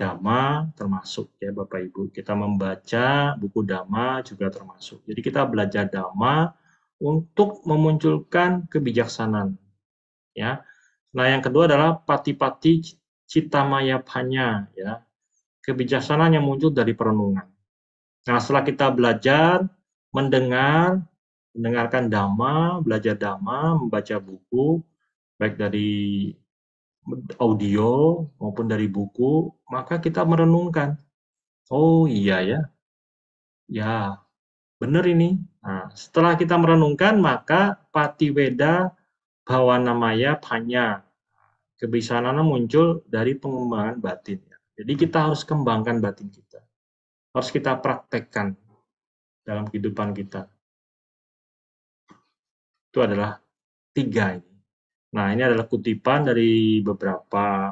dhamma termasuk ya Bapak Ibu. Kita membaca buku dhamma juga termasuk. Jadi kita belajar dhamma untuk memunculkan kebijaksanaan. Ya. Nah, yang kedua adalah pati pati patipati citamayapanya ya. Kebijaksanaan yang muncul dari perenungan. Nah, setelah kita belajar, mendengar, mendengarkan dhamma, belajar dhamma, membaca buku, baik dari audio maupun dari buku, maka kita merenungkan. Oh iya ya, ya benar ini. Nah, setelah kita merenungkan, maka pati weda bhavana namanya panya. kebisanan muncul dari pengembangan batin. Ya. Jadi kita harus kembangkan batin kita. Harus kita praktekkan dalam kehidupan kita itu adalah tiga ini. Nah, ini adalah kutipan dari beberapa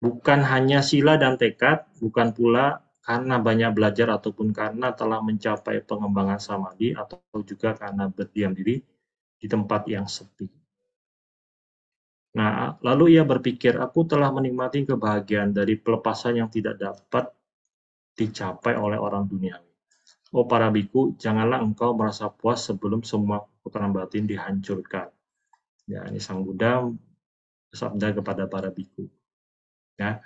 bukan hanya sila dan tekad, bukan pula karena banyak belajar ataupun karena telah mencapai pengembangan samadhi atau juga karena berdiam diri di tempat yang sepi. Nah, lalu ia berpikir, aku telah menikmati kebahagiaan dari pelepasan yang tidak dapat dicapai oleh orang dunia. Oh para biku, janganlah engkau merasa puas sebelum semua putaran batin dihancurkan. Ya, ini Sang Buddha sabda kepada para biku. Ya.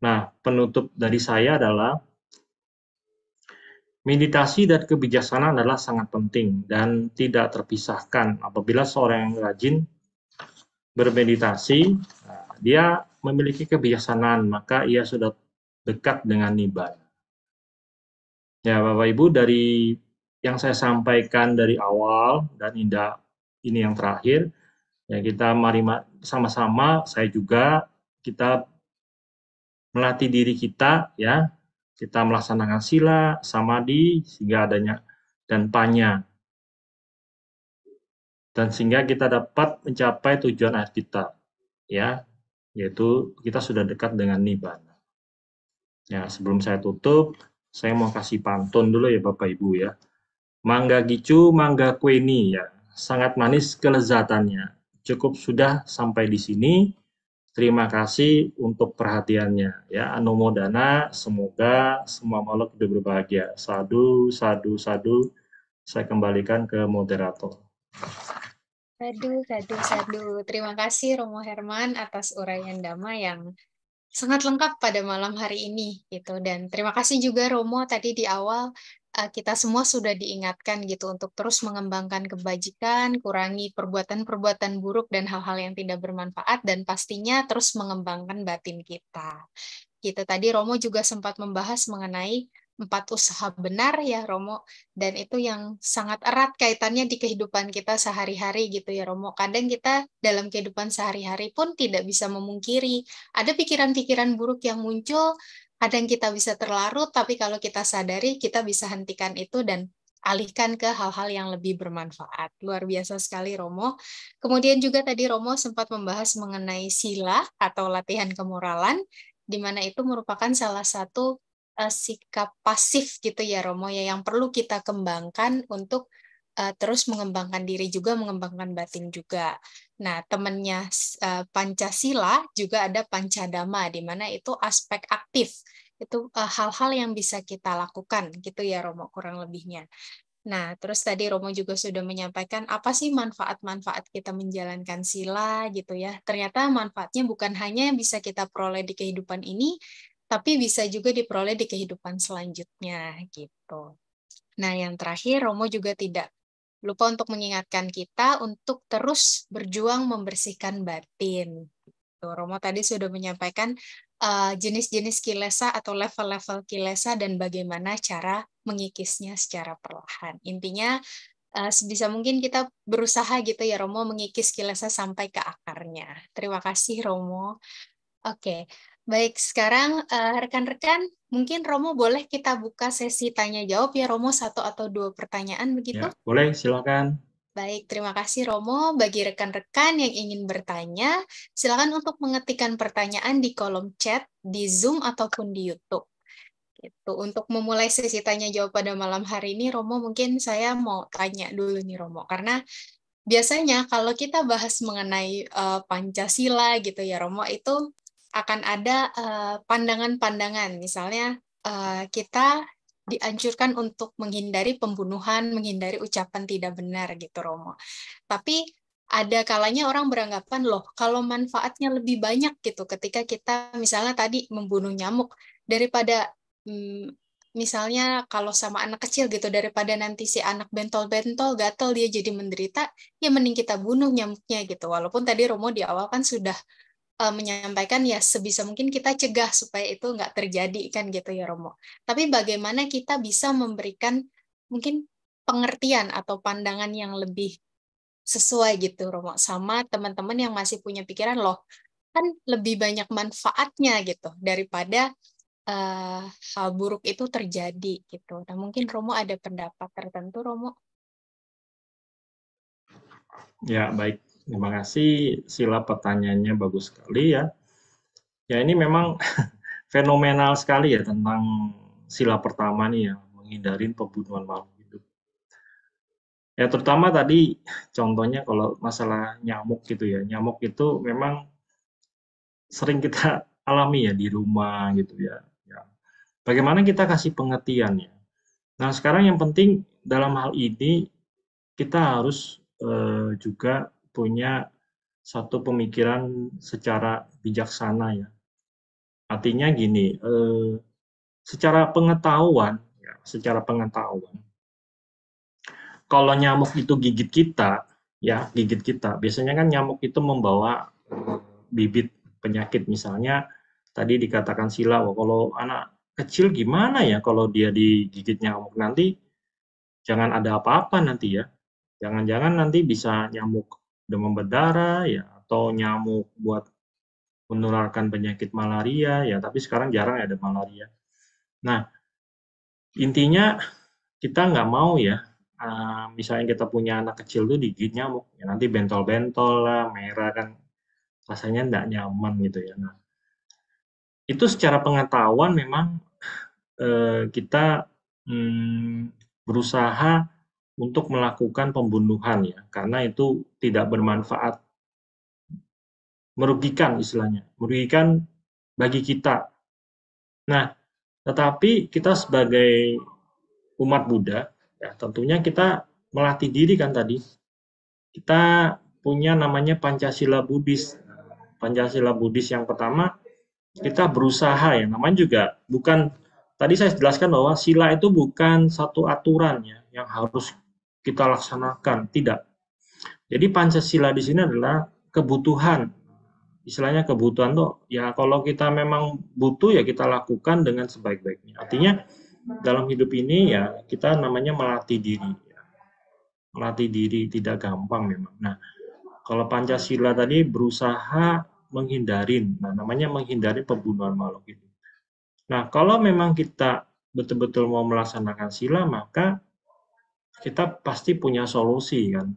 Nah, penutup dari saya adalah Meditasi dan kebijaksanaan adalah sangat penting dan tidak terpisahkan. Apabila seorang yang rajin bermeditasi, nah, dia memiliki kebijaksanaan, maka ia sudah dekat dengan nibbana. Ya, Bapak Ibu, dari yang saya sampaikan dari awal dan Indah ini yang terakhir, ya kita mari sama-sama saya juga kita melatih diri kita ya, kita melaksanakan sila, samadhi sehingga adanya dan panya. Dan sehingga kita dapat mencapai tujuan akhir kita ya, yaitu kita sudah dekat dengan nibbana. Ya, sebelum saya tutup, saya mau kasih pantun dulu ya Bapak Ibu ya. Mangga gicu, mangga kueni ya. Sangat manis kelezatannya. Cukup sudah sampai di sini. Terima kasih untuk perhatiannya ya. Anumodana, semoga semua makhluk hidup berbahagia. Sadu, sadu, sadu. Saya kembalikan ke moderator. Sadu, sadu, sadu. Terima kasih Romo Herman atas uraian Dama yang sangat lengkap pada malam hari ini gitu dan terima kasih juga Romo tadi di awal eh, kita semua sudah diingatkan gitu untuk terus mengembangkan kebajikan, kurangi perbuatan-perbuatan buruk dan hal-hal yang tidak bermanfaat dan pastinya terus mengembangkan batin kita. kita gitu. tadi Romo juga sempat membahas mengenai empat usaha benar ya Romo dan itu yang sangat erat kaitannya di kehidupan kita sehari-hari gitu ya Romo. Kadang kita dalam kehidupan sehari-hari pun tidak bisa memungkiri ada pikiran-pikiran buruk yang muncul, kadang kita bisa terlarut tapi kalau kita sadari kita bisa hentikan itu dan alihkan ke hal-hal yang lebih bermanfaat. Luar biasa sekali Romo. Kemudian juga tadi Romo sempat membahas mengenai sila atau latihan kemoralan di mana itu merupakan salah satu uh, sikap pasif gitu ya Romo ya yang perlu kita kembangkan untuk uh, terus mengembangkan diri juga mengembangkan batin juga. Nah temennya uh, Pancasila juga ada Pancadama di mana itu aspek aktif itu hal-hal uh, yang bisa kita lakukan gitu ya Romo kurang lebihnya. Nah, terus tadi Romo juga sudah menyampaikan apa sih manfaat-manfaat kita menjalankan sila gitu ya. Ternyata manfaatnya bukan hanya bisa kita peroleh di kehidupan ini, tapi bisa juga diperoleh di kehidupan selanjutnya gitu. Nah, yang terakhir Romo juga tidak lupa untuk mengingatkan kita untuk terus berjuang membersihkan batin. Tuh, gitu. Romo tadi sudah menyampaikan eh, jenis-jenis uh, kilesa atau level-level kilesa dan bagaimana cara mengikisnya secara perlahan. Intinya uh, sebisa mungkin kita berusaha gitu ya Romo mengikis kilesa sampai ke akarnya. Terima kasih Romo. Oke. Okay. Baik, sekarang eh, rekan-rekan, uh, mungkin Romo boleh kita buka sesi tanya jawab ya Romo satu atau dua pertanyaan begitu? Ya, boleh, silakan. Baik, terima kasih Romo. Bagi rekan-rekan yang ingin bertanya, silakan untuk mengetikkan pertanyaan di kolom chat di Zoom ataupun di YouTube. Gitu. Untuk memulai sesi tanya jawab pada malam hari ini, Romo mungkin saya mau tanya dulu nih Romo, karena biasanya kalau kita bahas mengenai uh, Pancasila gitu ya Romo, itu akan ada eh, pandangan-pandangan, uh, misalnya uh, kita dianjurkan untuk menghindari pembunuhan, menghindari ucapan tidak benar gitu Romo. Tapi ada kalanya orang beranggapan loh kalau manfaatnya lebih banyak gitu ketika kita misalnya tadi membunuh nyamuk daripada hmm, misalnya kalau sama anak kecil gitu daripada nanti si anak bentol-bentol gatel dia jadi menderita ya mending kita bunuh nyamuknya gitu walaupun tadi Romo di awal kan sudah uh, menyampaikan ya sebisa mungkin kita cegah supaya itu nggak terjadi kan gitu ya Romo. Tapi bagaimana kita bisa memberikan mungkin pengertian atau pandangan yang lebih sesuai gitu Romo sama teman-teman yang masih punya pikiran loh kan lebih banyak manfaatnya gitu daripada uh, hal buruk itu terjadi gitu. Nah mungkin Romo ada pendapat tertentu Romo? Ya baik Terima kasih, Sila pertanyaannya bagus sekali ya. Ya ini memang fenomenal sekali ya tentang sila pertama nih ya, menghindari pembunuhan makhluk hidup. Ya terutama tadi contohnya kalau masalah nyamuk gitu ya, nyamuk itu memang sering kita alami ya di rumah gitu ya. ya. Bagaimana kita kasih pengertian ya. Nah sekarang yang penting dalam hal ini kita harus eh, juga punya satu pemikiran secara bijaksana ya. Artinya gini, eh, secara pengetahuan, ya, secara pengetahuan, kalau nyamuk itu gigit kita, ya gigit kita, biasanya kan nyamuk itu membawa eh, bibit penyakit, misalnya tadi dikatakan sila, kalau anak kecil gimana ya kalau dia digigit nyamuk nanti, jangan ada apa-apa nanti ya, jangan-jangan nanti bisa nyamuk demam berdarah ya atau nyamuk buat menularkan penyakit malaria ya tapi sekarang jarang ada malaria. Nah intinya kita nggak mau ya misalnya kita punya anak kecil tuh digigit nyamuk ya nanti bentol-bentol lah merah kan rasanya nggak nyaman gitu ya. Nah itu secara pengetahuan memang eh, kita hmm, berusaha untuk melakukan pembunuhan ya, karena itu tidak bermanfaat, merugikan istilahnya, merugikan bagi kita. Nah, tetapi kita sebagai umat Buddha, ya tentunya kita melatih diri kan tadi, kita punya namanya Pancasila Buddhis. Pancasila Buddhis yang pertama, kita berusaha ya, namanya juga bukan, tadi saya jelaskan bahwa sila itu bukan satu aturan ya, yang harus kita laksanakan, tidak. Jadi Pancasila di sini adalah kebutuhan. Istilahnya kebutuhan tuh ya kalau kita memang butuh ya kita lakukan dengan sebaik-baiknya. Artinya dalam hidup ini ya kita namanya melatih diri. Ya. Melatih diri tidak gampang memang. Nah, kalau Pancasila tadi berusaha menghindarin, nah namanya menghindari pembunuhan makhluk itu Nah, kalau memang kita betul-betul mau melaksanakan sila, maka kita pasti punya solusi kan.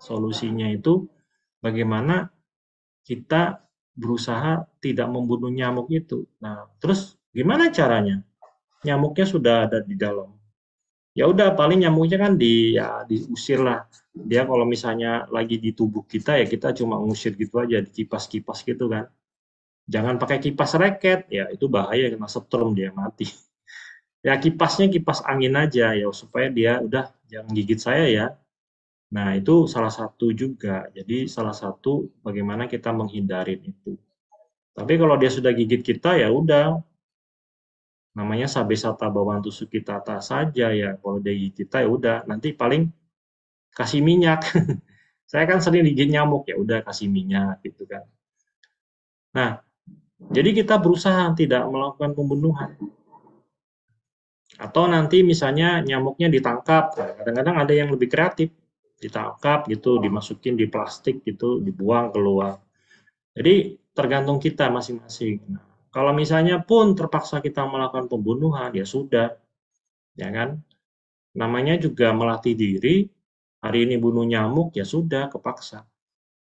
Solusinya itu bagaimana kita berusaha tidak membunuh nyamuk itu. Nah, terus gimana caranya? Nyamuknya sudah ada di dalam. Ya udah paling nyamuknya kan di ya diusir lah. Dia kalau misalnya lagi di tubuh kita ya kita cuma ngusir gitu aja kipas kipas gitu kan. Jangan pakai kipas reket, ya itu bahaya kena setrum dia mati ya kipasnya kipas angin aja ya supaya dia udah jangan gigit saya ya. Nah itu salah satu juga. Jadi salah satu bagaimana kita menghindari itu. Tapi kalau dia sudah gigit kita ya udah namanya sabesata kita atas saja ya kalau dia gigit kita ya udah nanti paling kasih minyak. saya kan sering digigit nyamuk ya udah kasih minyak gitu kan. Nah, jadi kita berusaha tidak melakukan pembunuhan. Atau nanti misalnya nyamuknya ditangkap, kadang-kadang ada yang lebih kreatif, ditangkap gitu, oh. dimasukin di plastik gitu, dibuang keluar. Jadi tergantung kita masing-masing. Nah, kalau misalnya pun terpaksa kita melakukan pembunuhan, ya sudah, ya kan? Namanya juga melatih diri. Hari ini bunuh nyamuk, ya sudah, kepaksa.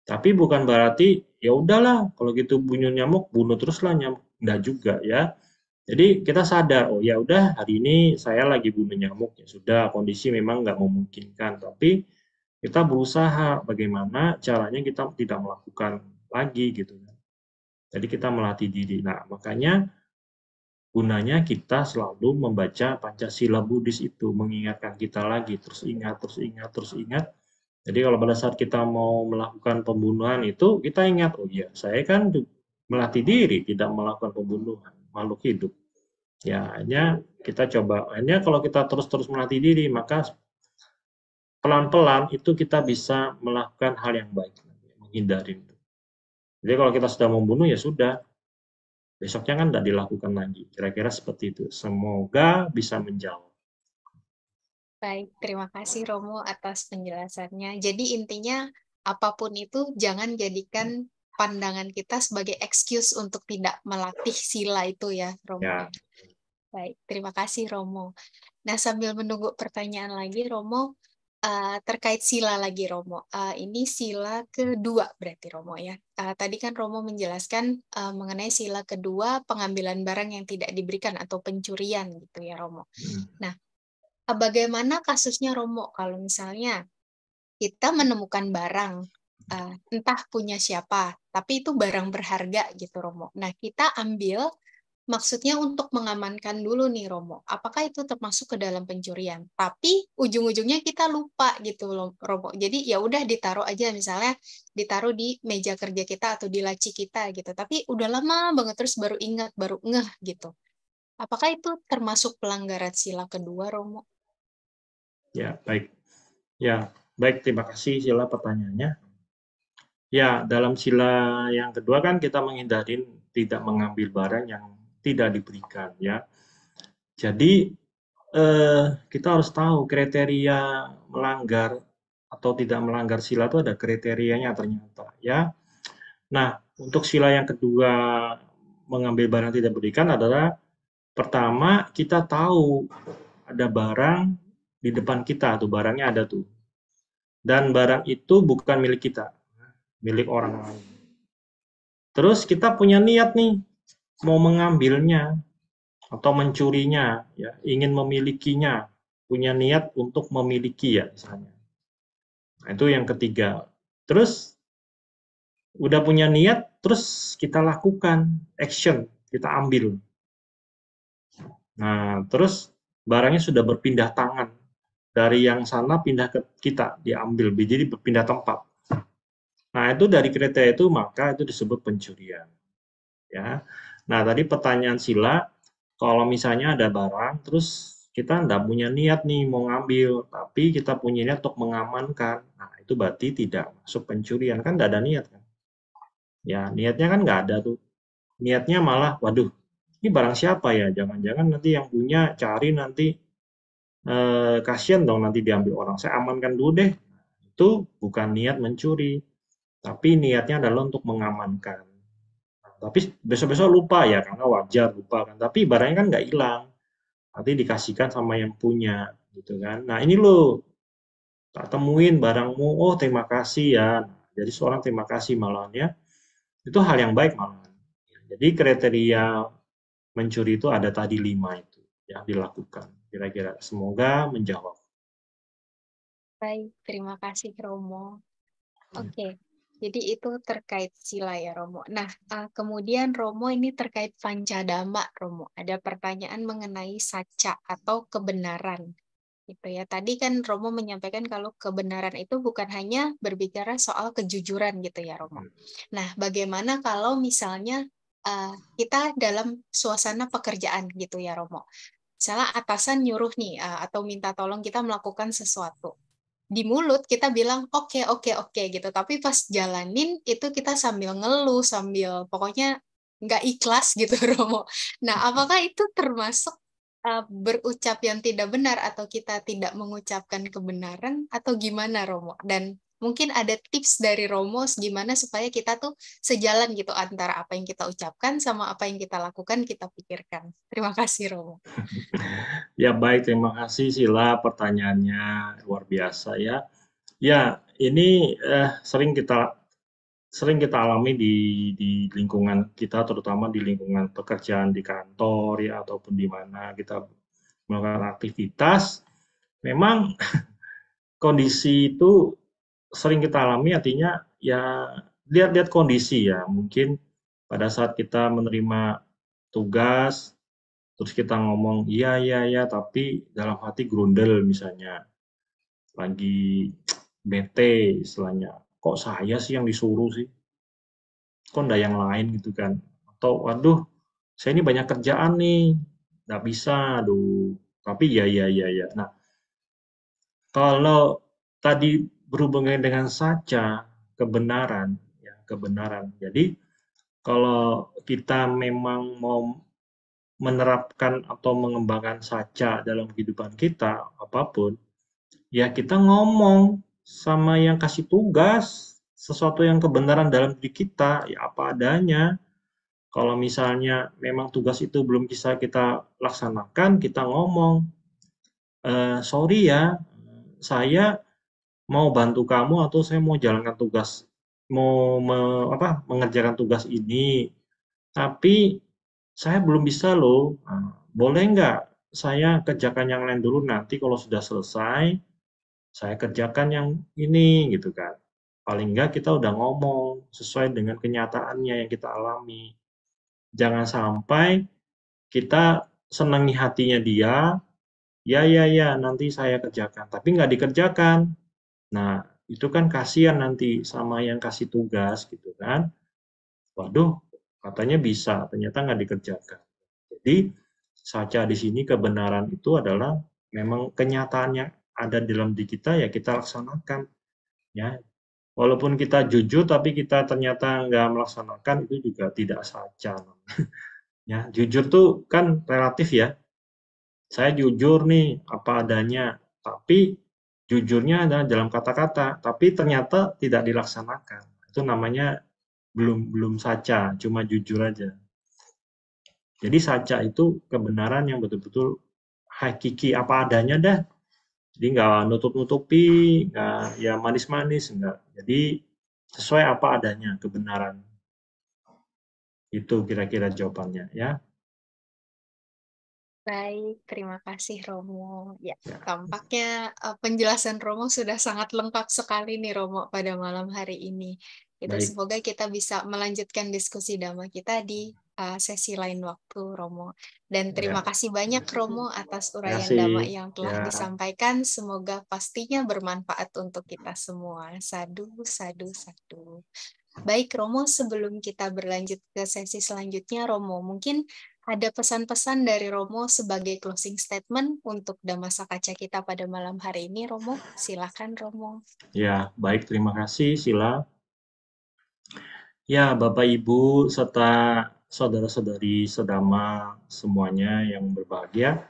Tapi bukan berarti ya udahlah kalau gitu bunuh nyamuk, bunuh teruslah nyamuk. Enggak juga ya. Jadi kita sadar, oh ya udah hari ini saya lagi bunuh nyamuk ya sudah kondisi memang nggak memungkinkan, tapi kita berusaha bagaimana caranya kita tidak melakukan lagi gitu kan. Jadi kita melatih diri. Nah makanya gunanya kita selalu membaca Pancasila Buddhis itu mengingatkan kita lagi terus ingat terus ingat terus ingat. Jadi kalau pada saat kita mau melakukan pembunuhan itu kita ingat oh ya saya kan melatih diri tidak melakukan pembunuhan makhluk hidup. Ya, hanya kita coba. Hanya kalau kita terus-terus melatih diri, maka pelan-pelan itu kita bisa melakukan hal yang baik, menghindari itu. Jadi kalau kita sudah membunuh, ya sudah. Besoknya kan tidak dilakukan lagi. Kira-kira seperti itu. Semoga bisa menjawab. Baik, terima kasih Romo atas penjelasannya. Jadi intinya apapun itu jangan jadikan pandangan kita sebagai excuse untuk tidak melatih sila itu ya, Romo. Ya, Baik, terima kasih Romo. Nah, sambil menunggu pertanyaan lagi, Romo, uh, terkait sila lagi Romo. Uh, ini sila kedua berarti Romo ya. Uh, tadi kan Romo menjelaskan uh, mengenai sila kedua pengambilan barang yang tidak diberikan atau pencurian gitu ya Romo. Hmm. Nah, uh, bagaimana kasusnya Romo kalau misalnya kita menemukan barang uh, entah punya siapa, tapi itu barang berharga gitu Romo. Nah, kita ambil Maksudnya untuk mengamankan dulu nih Romo, apakah itu termasuk ke dalam pencurian? Tapi ujung-ujungnya kita lupa gitu loh Romo. Jadi ya udah ditaruh aja misalnya ditaruh di meja kerja kita atau di laci kita gitu. Tapi udah lama banget terus baru ingat, baru ngeh gitu. Apakah itu termasuk pelanggaran sila kedua Romo? Ya, baik. Ya, baik terima kasih sila pertanyaannya. Ya, dalam sila yang kedua kan kita menghindari tidak mengambil barang yang tidak diberikan ya. Jadi eh, kita harus tahu kriteria melanggar atau tidak melanggar sila itu ada kriterianya ternyata ya. Nah, untuk sila yang kedua mengambil barang tidak berikan adalah pertama kita tahu ada barang di depan kita tuh barangnya ada tuh. Dan barang itu bukan milik kita, milik orang lain. Terus kita punya niat nih mau mengambilnya atau mencurinya, ya, ingin memilikinya, punya niat untuk memiliki ya misalnya. Nah, itu yang ketiga. Terus udah punya niat, terus kita lakukan action, kita ambil. Nah, terus barangnya sudah berpindah tangan dari yang sana pindah ke kita, diambil, jadi berpindah tempat. Nah, itu dari kriteria itu maka itu disebut pencurian. Ya. Nah, tadi pertanyaan Sila, kalau misalnya ada barang, terus kita tidak punya niat nih mau ngambil, tapi kita punya niat untuk mengamankan. Nah, itu berarti tidak masuk pencurian. Kan tidak ada niat. kan? Ya, niatnya kan nggak ada tuh. Niatnya malah, waduh, ini barang siapa ya? Jangan-jangan nanti yang punya cari nanti eh, kasihan dong nanti diambil orang. Saya amankan dulu deh. Nah, itu bukan niat mencuri, tapi niatnya adalah untuk mengamankan tapi besok-besok lupa ya karena wajar lupa kan tapi barangnya kan nggak hilang nanti dikasihkan sama yang punya gitu kan nah ini lo tak temuin barangmu oh terima kasih ya jadi seorang terima kasih malahnya itu hal yang baik malahan jadi kriteria mencuri itu ada tadi lima itu yang dilakukan kira-kira semoga menjawab baik terima kasih Romo iya. oke okay. Jadi itu terkait sila ya Romo. Nah, eh, kemudian Romo ini terkait pancadama Romo. Ada pertanyaan mengenai saca atau kebenaran. Gitu ya. Tadi kan Romo menyampaikan kalau kebenaran itu bukan hanya berbicara soal kejujuran gitu ya Romo. Hmm. Nah, bagaimana kalau misalnya eh, kita dalam suasana pekerjaan gitu ya Romo. Misalnya atasan nyuruh nih eh, atau minta tolong kita melakukan sesuatu di mulut kita bilang oke okay, oke okay, oke okay, gitu tapi pas jalanin itu kita sambil ngeluh sambil pokoknya nggak ikhlas gitu Romo nah apakah itu termasuk uh, berucap yang tidak benar atau kita tidak mengucapkan kebenaran atau gimana Romo dan mungkin ada tips dari Romo gimana supaya kita tuh sejalan gitu antara apa yang kita ucapkan sama apa yang kita lakukan kita pikirkan. Terima kasih Romo. ya baik, terima kasih Sila pertanyaannya luar biasa ya. Ya, ini eh, sering kita sering kita alami di di lingkungan kita terutama di lingkungan pekerjaan di kantor ya ataupun di mana kita melakukan aktivitas memang kondisi itu sering kita alami artinya ya lihat-lihat kondisi ya mungkin pada saat kita menerima tugas terus kita ngomong iya iya iya tapi dalam hati grundel misalnya lagi bete istilahnya kok saya sih yang disuruh sih kok ndak yang lain gitu kan atau waduh saya ini banyak kerjaan nih nggak bisa aduh tapi ya ya ya ya nah kalau tadi berhubungan dengan saja kebenaran ya kebenaran jadi kalau kita memang mau menerapkan atau mengembangkan saja dalam kehidupan kita apapun ya kita ngomong sama yang kasih tugas sesuatu yang kebenaran dalam diri kita ya apa adanya kalau misalnya memang tugas itu belum bisa kita laksanakan kita ngomong e, sorry ya saya mau bantu kamu atau saya mau jalankan tugas mau me, apa mengerjakan tugas ini tapi saya belum bisa loh ah, boleh nggak saya kerjakan yang lain dulu nanti kalau sudah selesai saya kerjakan yang ini gitu kan paling nggak kita udah ngomong sesuai dengan kenyataannya yang kita alami jangan sampai kita senangi hatinya dia ya ya ya nanti saya kerjakan tapi nggak dikerjakan Nah, itu kan kasihan nanti sama yang kasih tugas gitu kan. Waduh, katanya bisa, ternyata nggak dikerjakan. Jadi, saja di sini kebenaran itu adalah memang kenyataannya ada di dalam diri kita ya kita laksanakan ya walaupun kita jujur tapi kita ternyata nggak melaksanakan itu juga tidak saja ya jujur tuh kan relatif ya saya jujur nih apa adanya tapi jujurnya adalah dalam kata-kata, tapi ternyata tidak dilaksanakan. Itu namanya belum belum saca, cuma jujur aja. Jadi saja itu kebenaran yang betul-betul hakiki apa adanya dah. Jadi nggak nutup-nutupi, nggak ya manis-manis enggak. Jadi sesuai apa adanya kebenaran. Itu kira-kira jawabannya ya. Baik, terima kasih Romo. Ya, tampaknya eh, penjelasan Romo sudah sangat lengkap sekali nih Romo pada malam hari ini. Itu Baik. semoga kita bisa melanjutkan diskusi dama kita di uh, sesi lain waktu Romo. Dan ya. terima ya. kasih banyak Romo atas uraian dama yang telah ya. disampaikan. Semoga pastinya bermanfaat untuk kita semua. Sadu, sadu, sadu. Baik Romo, sebelum kita berlanjut ke sesi selanjutnya Romo, mungkin ada pesan-pesan dari Romo sebagai closing statement untuk Damasa Kaca kita pada malam hari ini, Romo. Silakan, Romo. Ya, baik. Terima kasih, Sila. Ya, Bapak, Ibu, serta saudara-saudari sedama semuanya yang berbahagia.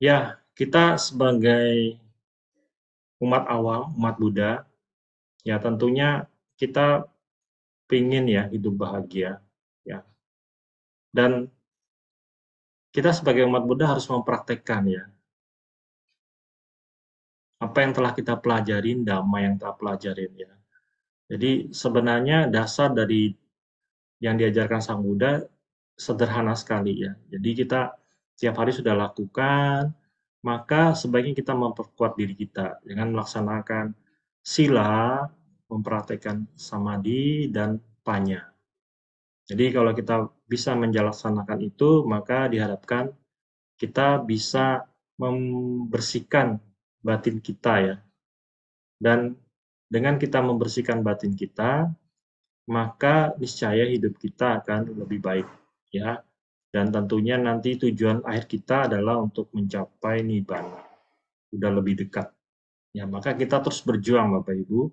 Ya, kita sebagai umat awam, umat Buddha, ya tentunya kita pingin ya hidup bahagia. Ya, dan kita sebagai umat Buddha harus mempraktekkan ya. Apa yang telah kita pelajarin, damai yang telah pelajarin ya. Jadi sebenarnya dasar dari yang diajarkan Sang Buddha sederhana sekali ya. Jadi kita setiap hari sudah lakukan, maka sebaiknya kita memperkuat diri kita dengan melaksanakan sila, mempraktekkan samadhi dan panya. Jadi kalau kita bisa menjelaksanakan itu, maka diharapkan kita bisa membersihkan batin kita ya. Dan dengan kita membersihkan batin kita, maka niscaya hidup kita akan lebih baik ya. Dan tentunya nanti tujuan akhir kita adalah untuk mencapai nibbana. sudah lebih dekat. Ya, maka kita terus berjuang Bapak Ibu.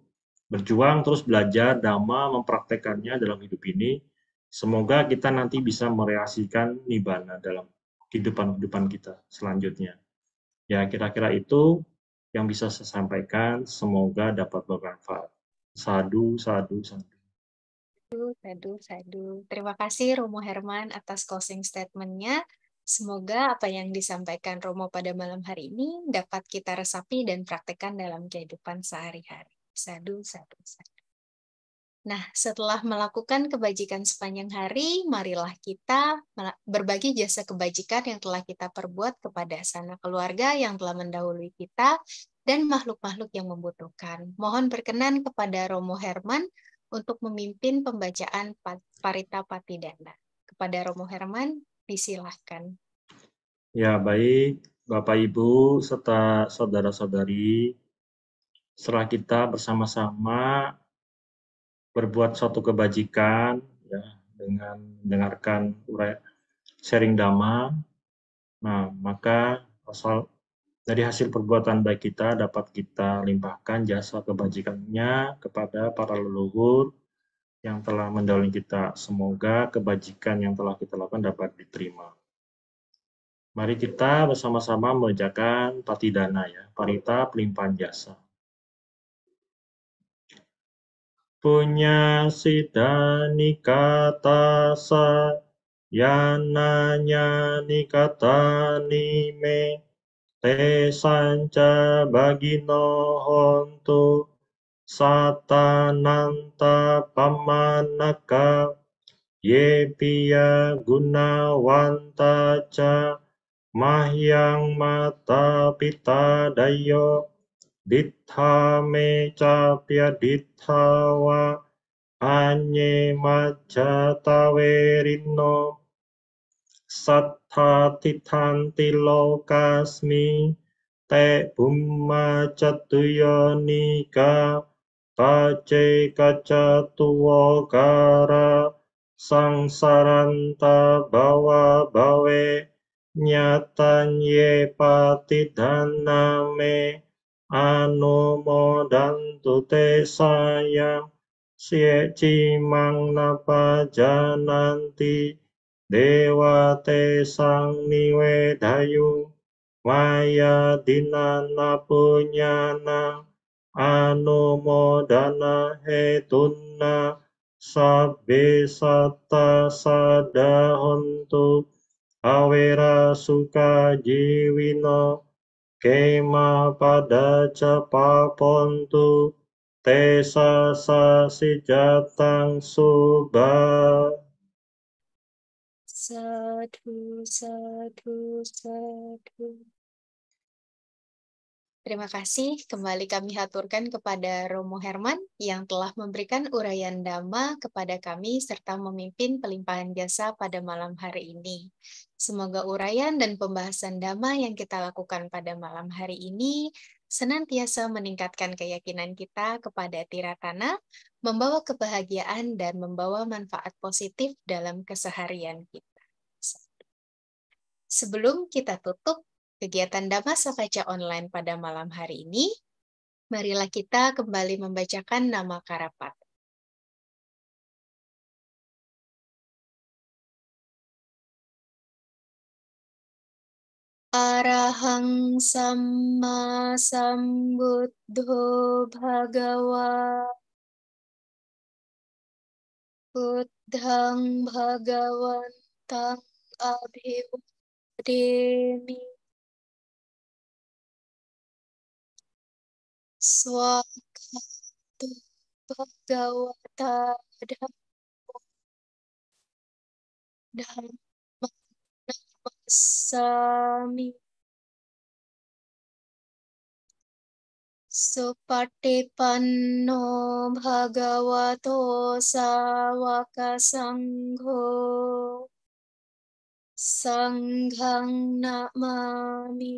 Berjuang terus belajar dhamma mempraktekannya dalam hidup ini Semoga kita nanti bisa merealisasikan nibana dalam kehidupan-kehidupan kita selanjutnya. Ya, kira-kira itu yang bisa saya sampaikan. Semoga dapat bermanfaat. Sadu, sadu, sadu. Sadu, sadu. Terima kasih Romo Herman atas closing statementnya. Semoga apa yang disampaikan Romo pada malam hari ini dapat kita resapi dan praktekkan dalam kehidupan sehari-hari. Sadu, sadu, sadu. Nah, setelah melakukan kebajikan sepanjang hari, marilah kita berbagi jasa kebajikan yang telah kita perbuat kepada sana keluarga yang telah mendahului kita dan makhluk-makhluk yang membutuhkan. Mohon berkenan kepada Romo Herman untuk memimpin pembacaan Parita Patidana. Kepada Romo Herman, disilahkan. Ya, baik. Bapak, Ibu, serta saudara-saudari, setelah kita bersama-sama berbuat suatu kebajikan ya dengan mendengarkan sharing dhamma nah maka asal dari hasil perbuatan baik kita dapat kita limpahkan jasa kebajikannya kepada para leluhur yang telah mendahului kita. Semoga kebajikan yang telah kita lakukan dapat diterima. Mari kita bersama-sama mengerjakan patidana ya, parita pelimpahan jasa. punya sidani kata sa yananya nikata nime te sanca bagino hontu satananta pamanaka yepia gunawanta ca mahyang mata pita dayo Ditha me ditha wa anye majjata rinno sattha titanti lokasmi te bumma catuyonika pace kacatuwa kara sangsaranta bawa bawe nyatanye ye patidhaname anomodantu te sayang sie cimang napa jananti dewa te sang niwe dayu maya dinana punyana anumodana hetunna sabbe satta sadahontu awera suka jiwino kema pada capa pontu tesa sasi jatang suba satu satu satu Terima kasih kembali kami haturkan kepada Romo Herman yang telah memberikan uraian dhamma kepada kami serta memimpin pelimpahan jasa pada malam hari ini. Semoga uraian dan pembahasan dhamma yang kita lakukan pada malam hari ini senantiasa meningkatkan keyakinan kita kepada tiratana, membawa kebahagiaan dan membawa manfaat positif dalam keseharian kita. Sebelum kita tutup, kegiatan Damasa Kaca Online pada malam hari ini, marilah kita kembali membacakan nama Karapat. Arahang sambut do Bhagawa Buddhang Bhagawantang Abhiudemi swakatu bhagavata dhammo dhamma namasami panno bhagavato sawaka sangho sanghang namami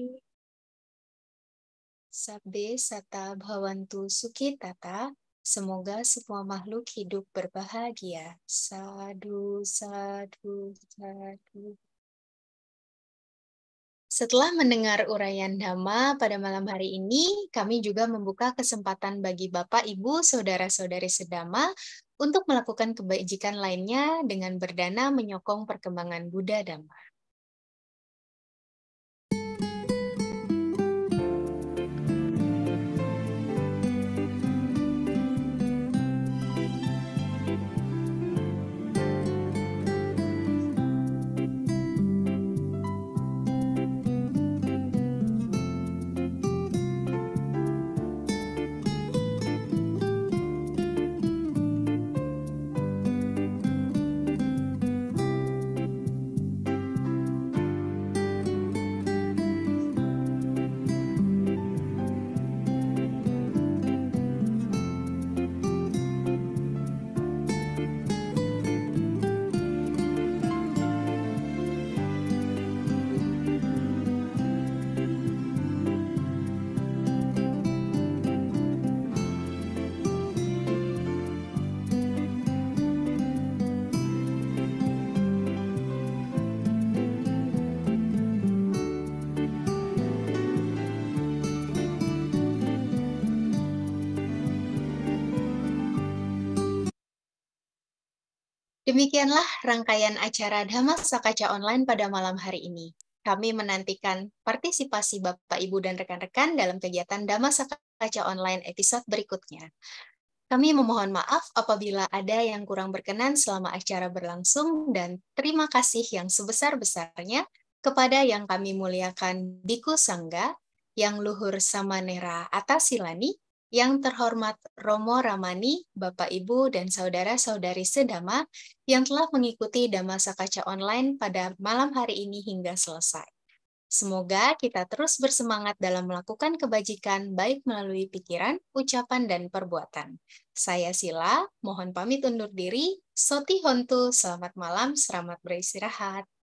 Sabbe sata bhavantu sukitata. Semoga semua makhluk hidup berbahagia. Sadu, sadu, sadu. Setelah mendengar uraian Dhamma pada malam hari ini, kami juga membuka kesempatan bagi Bapak, Ibu, Saudara-saudari sedama untuk melakukan kebajikan lainnya dengan berdana menyokong perkembangan Buddha Dhamma. Demikianlah rangkaian acara Dhamma Sakaca Online pada malam hari ini. Kami menantikan partisipasi Bapak, Ibu, dan rekan-rekan dalam kegiatan Dhamma Sakaca Online episode berikutnya. Kami memohon maaf apabila ada yang kurang berkenan selama acara berlangsung dan terima kasih yang sebesar-besarnya kepada yang kami muliakan Biku Sangga, yang luhur Samanera Atasilani, yang terhormat Romo Ramani, Bapak Ibu dan saudara-saudari sedama yang telah mengikuti Damasa Kaca Online pada malam hari ini hingga selesai. Semoga kita terus bersemangat dalam melakukan kebajikan baik melalui pikiran, ucapan, dan perbuatan. Saya Sila, mohon pamit undur diri. Soti Hontu, selamat malam, selamat beristirahat.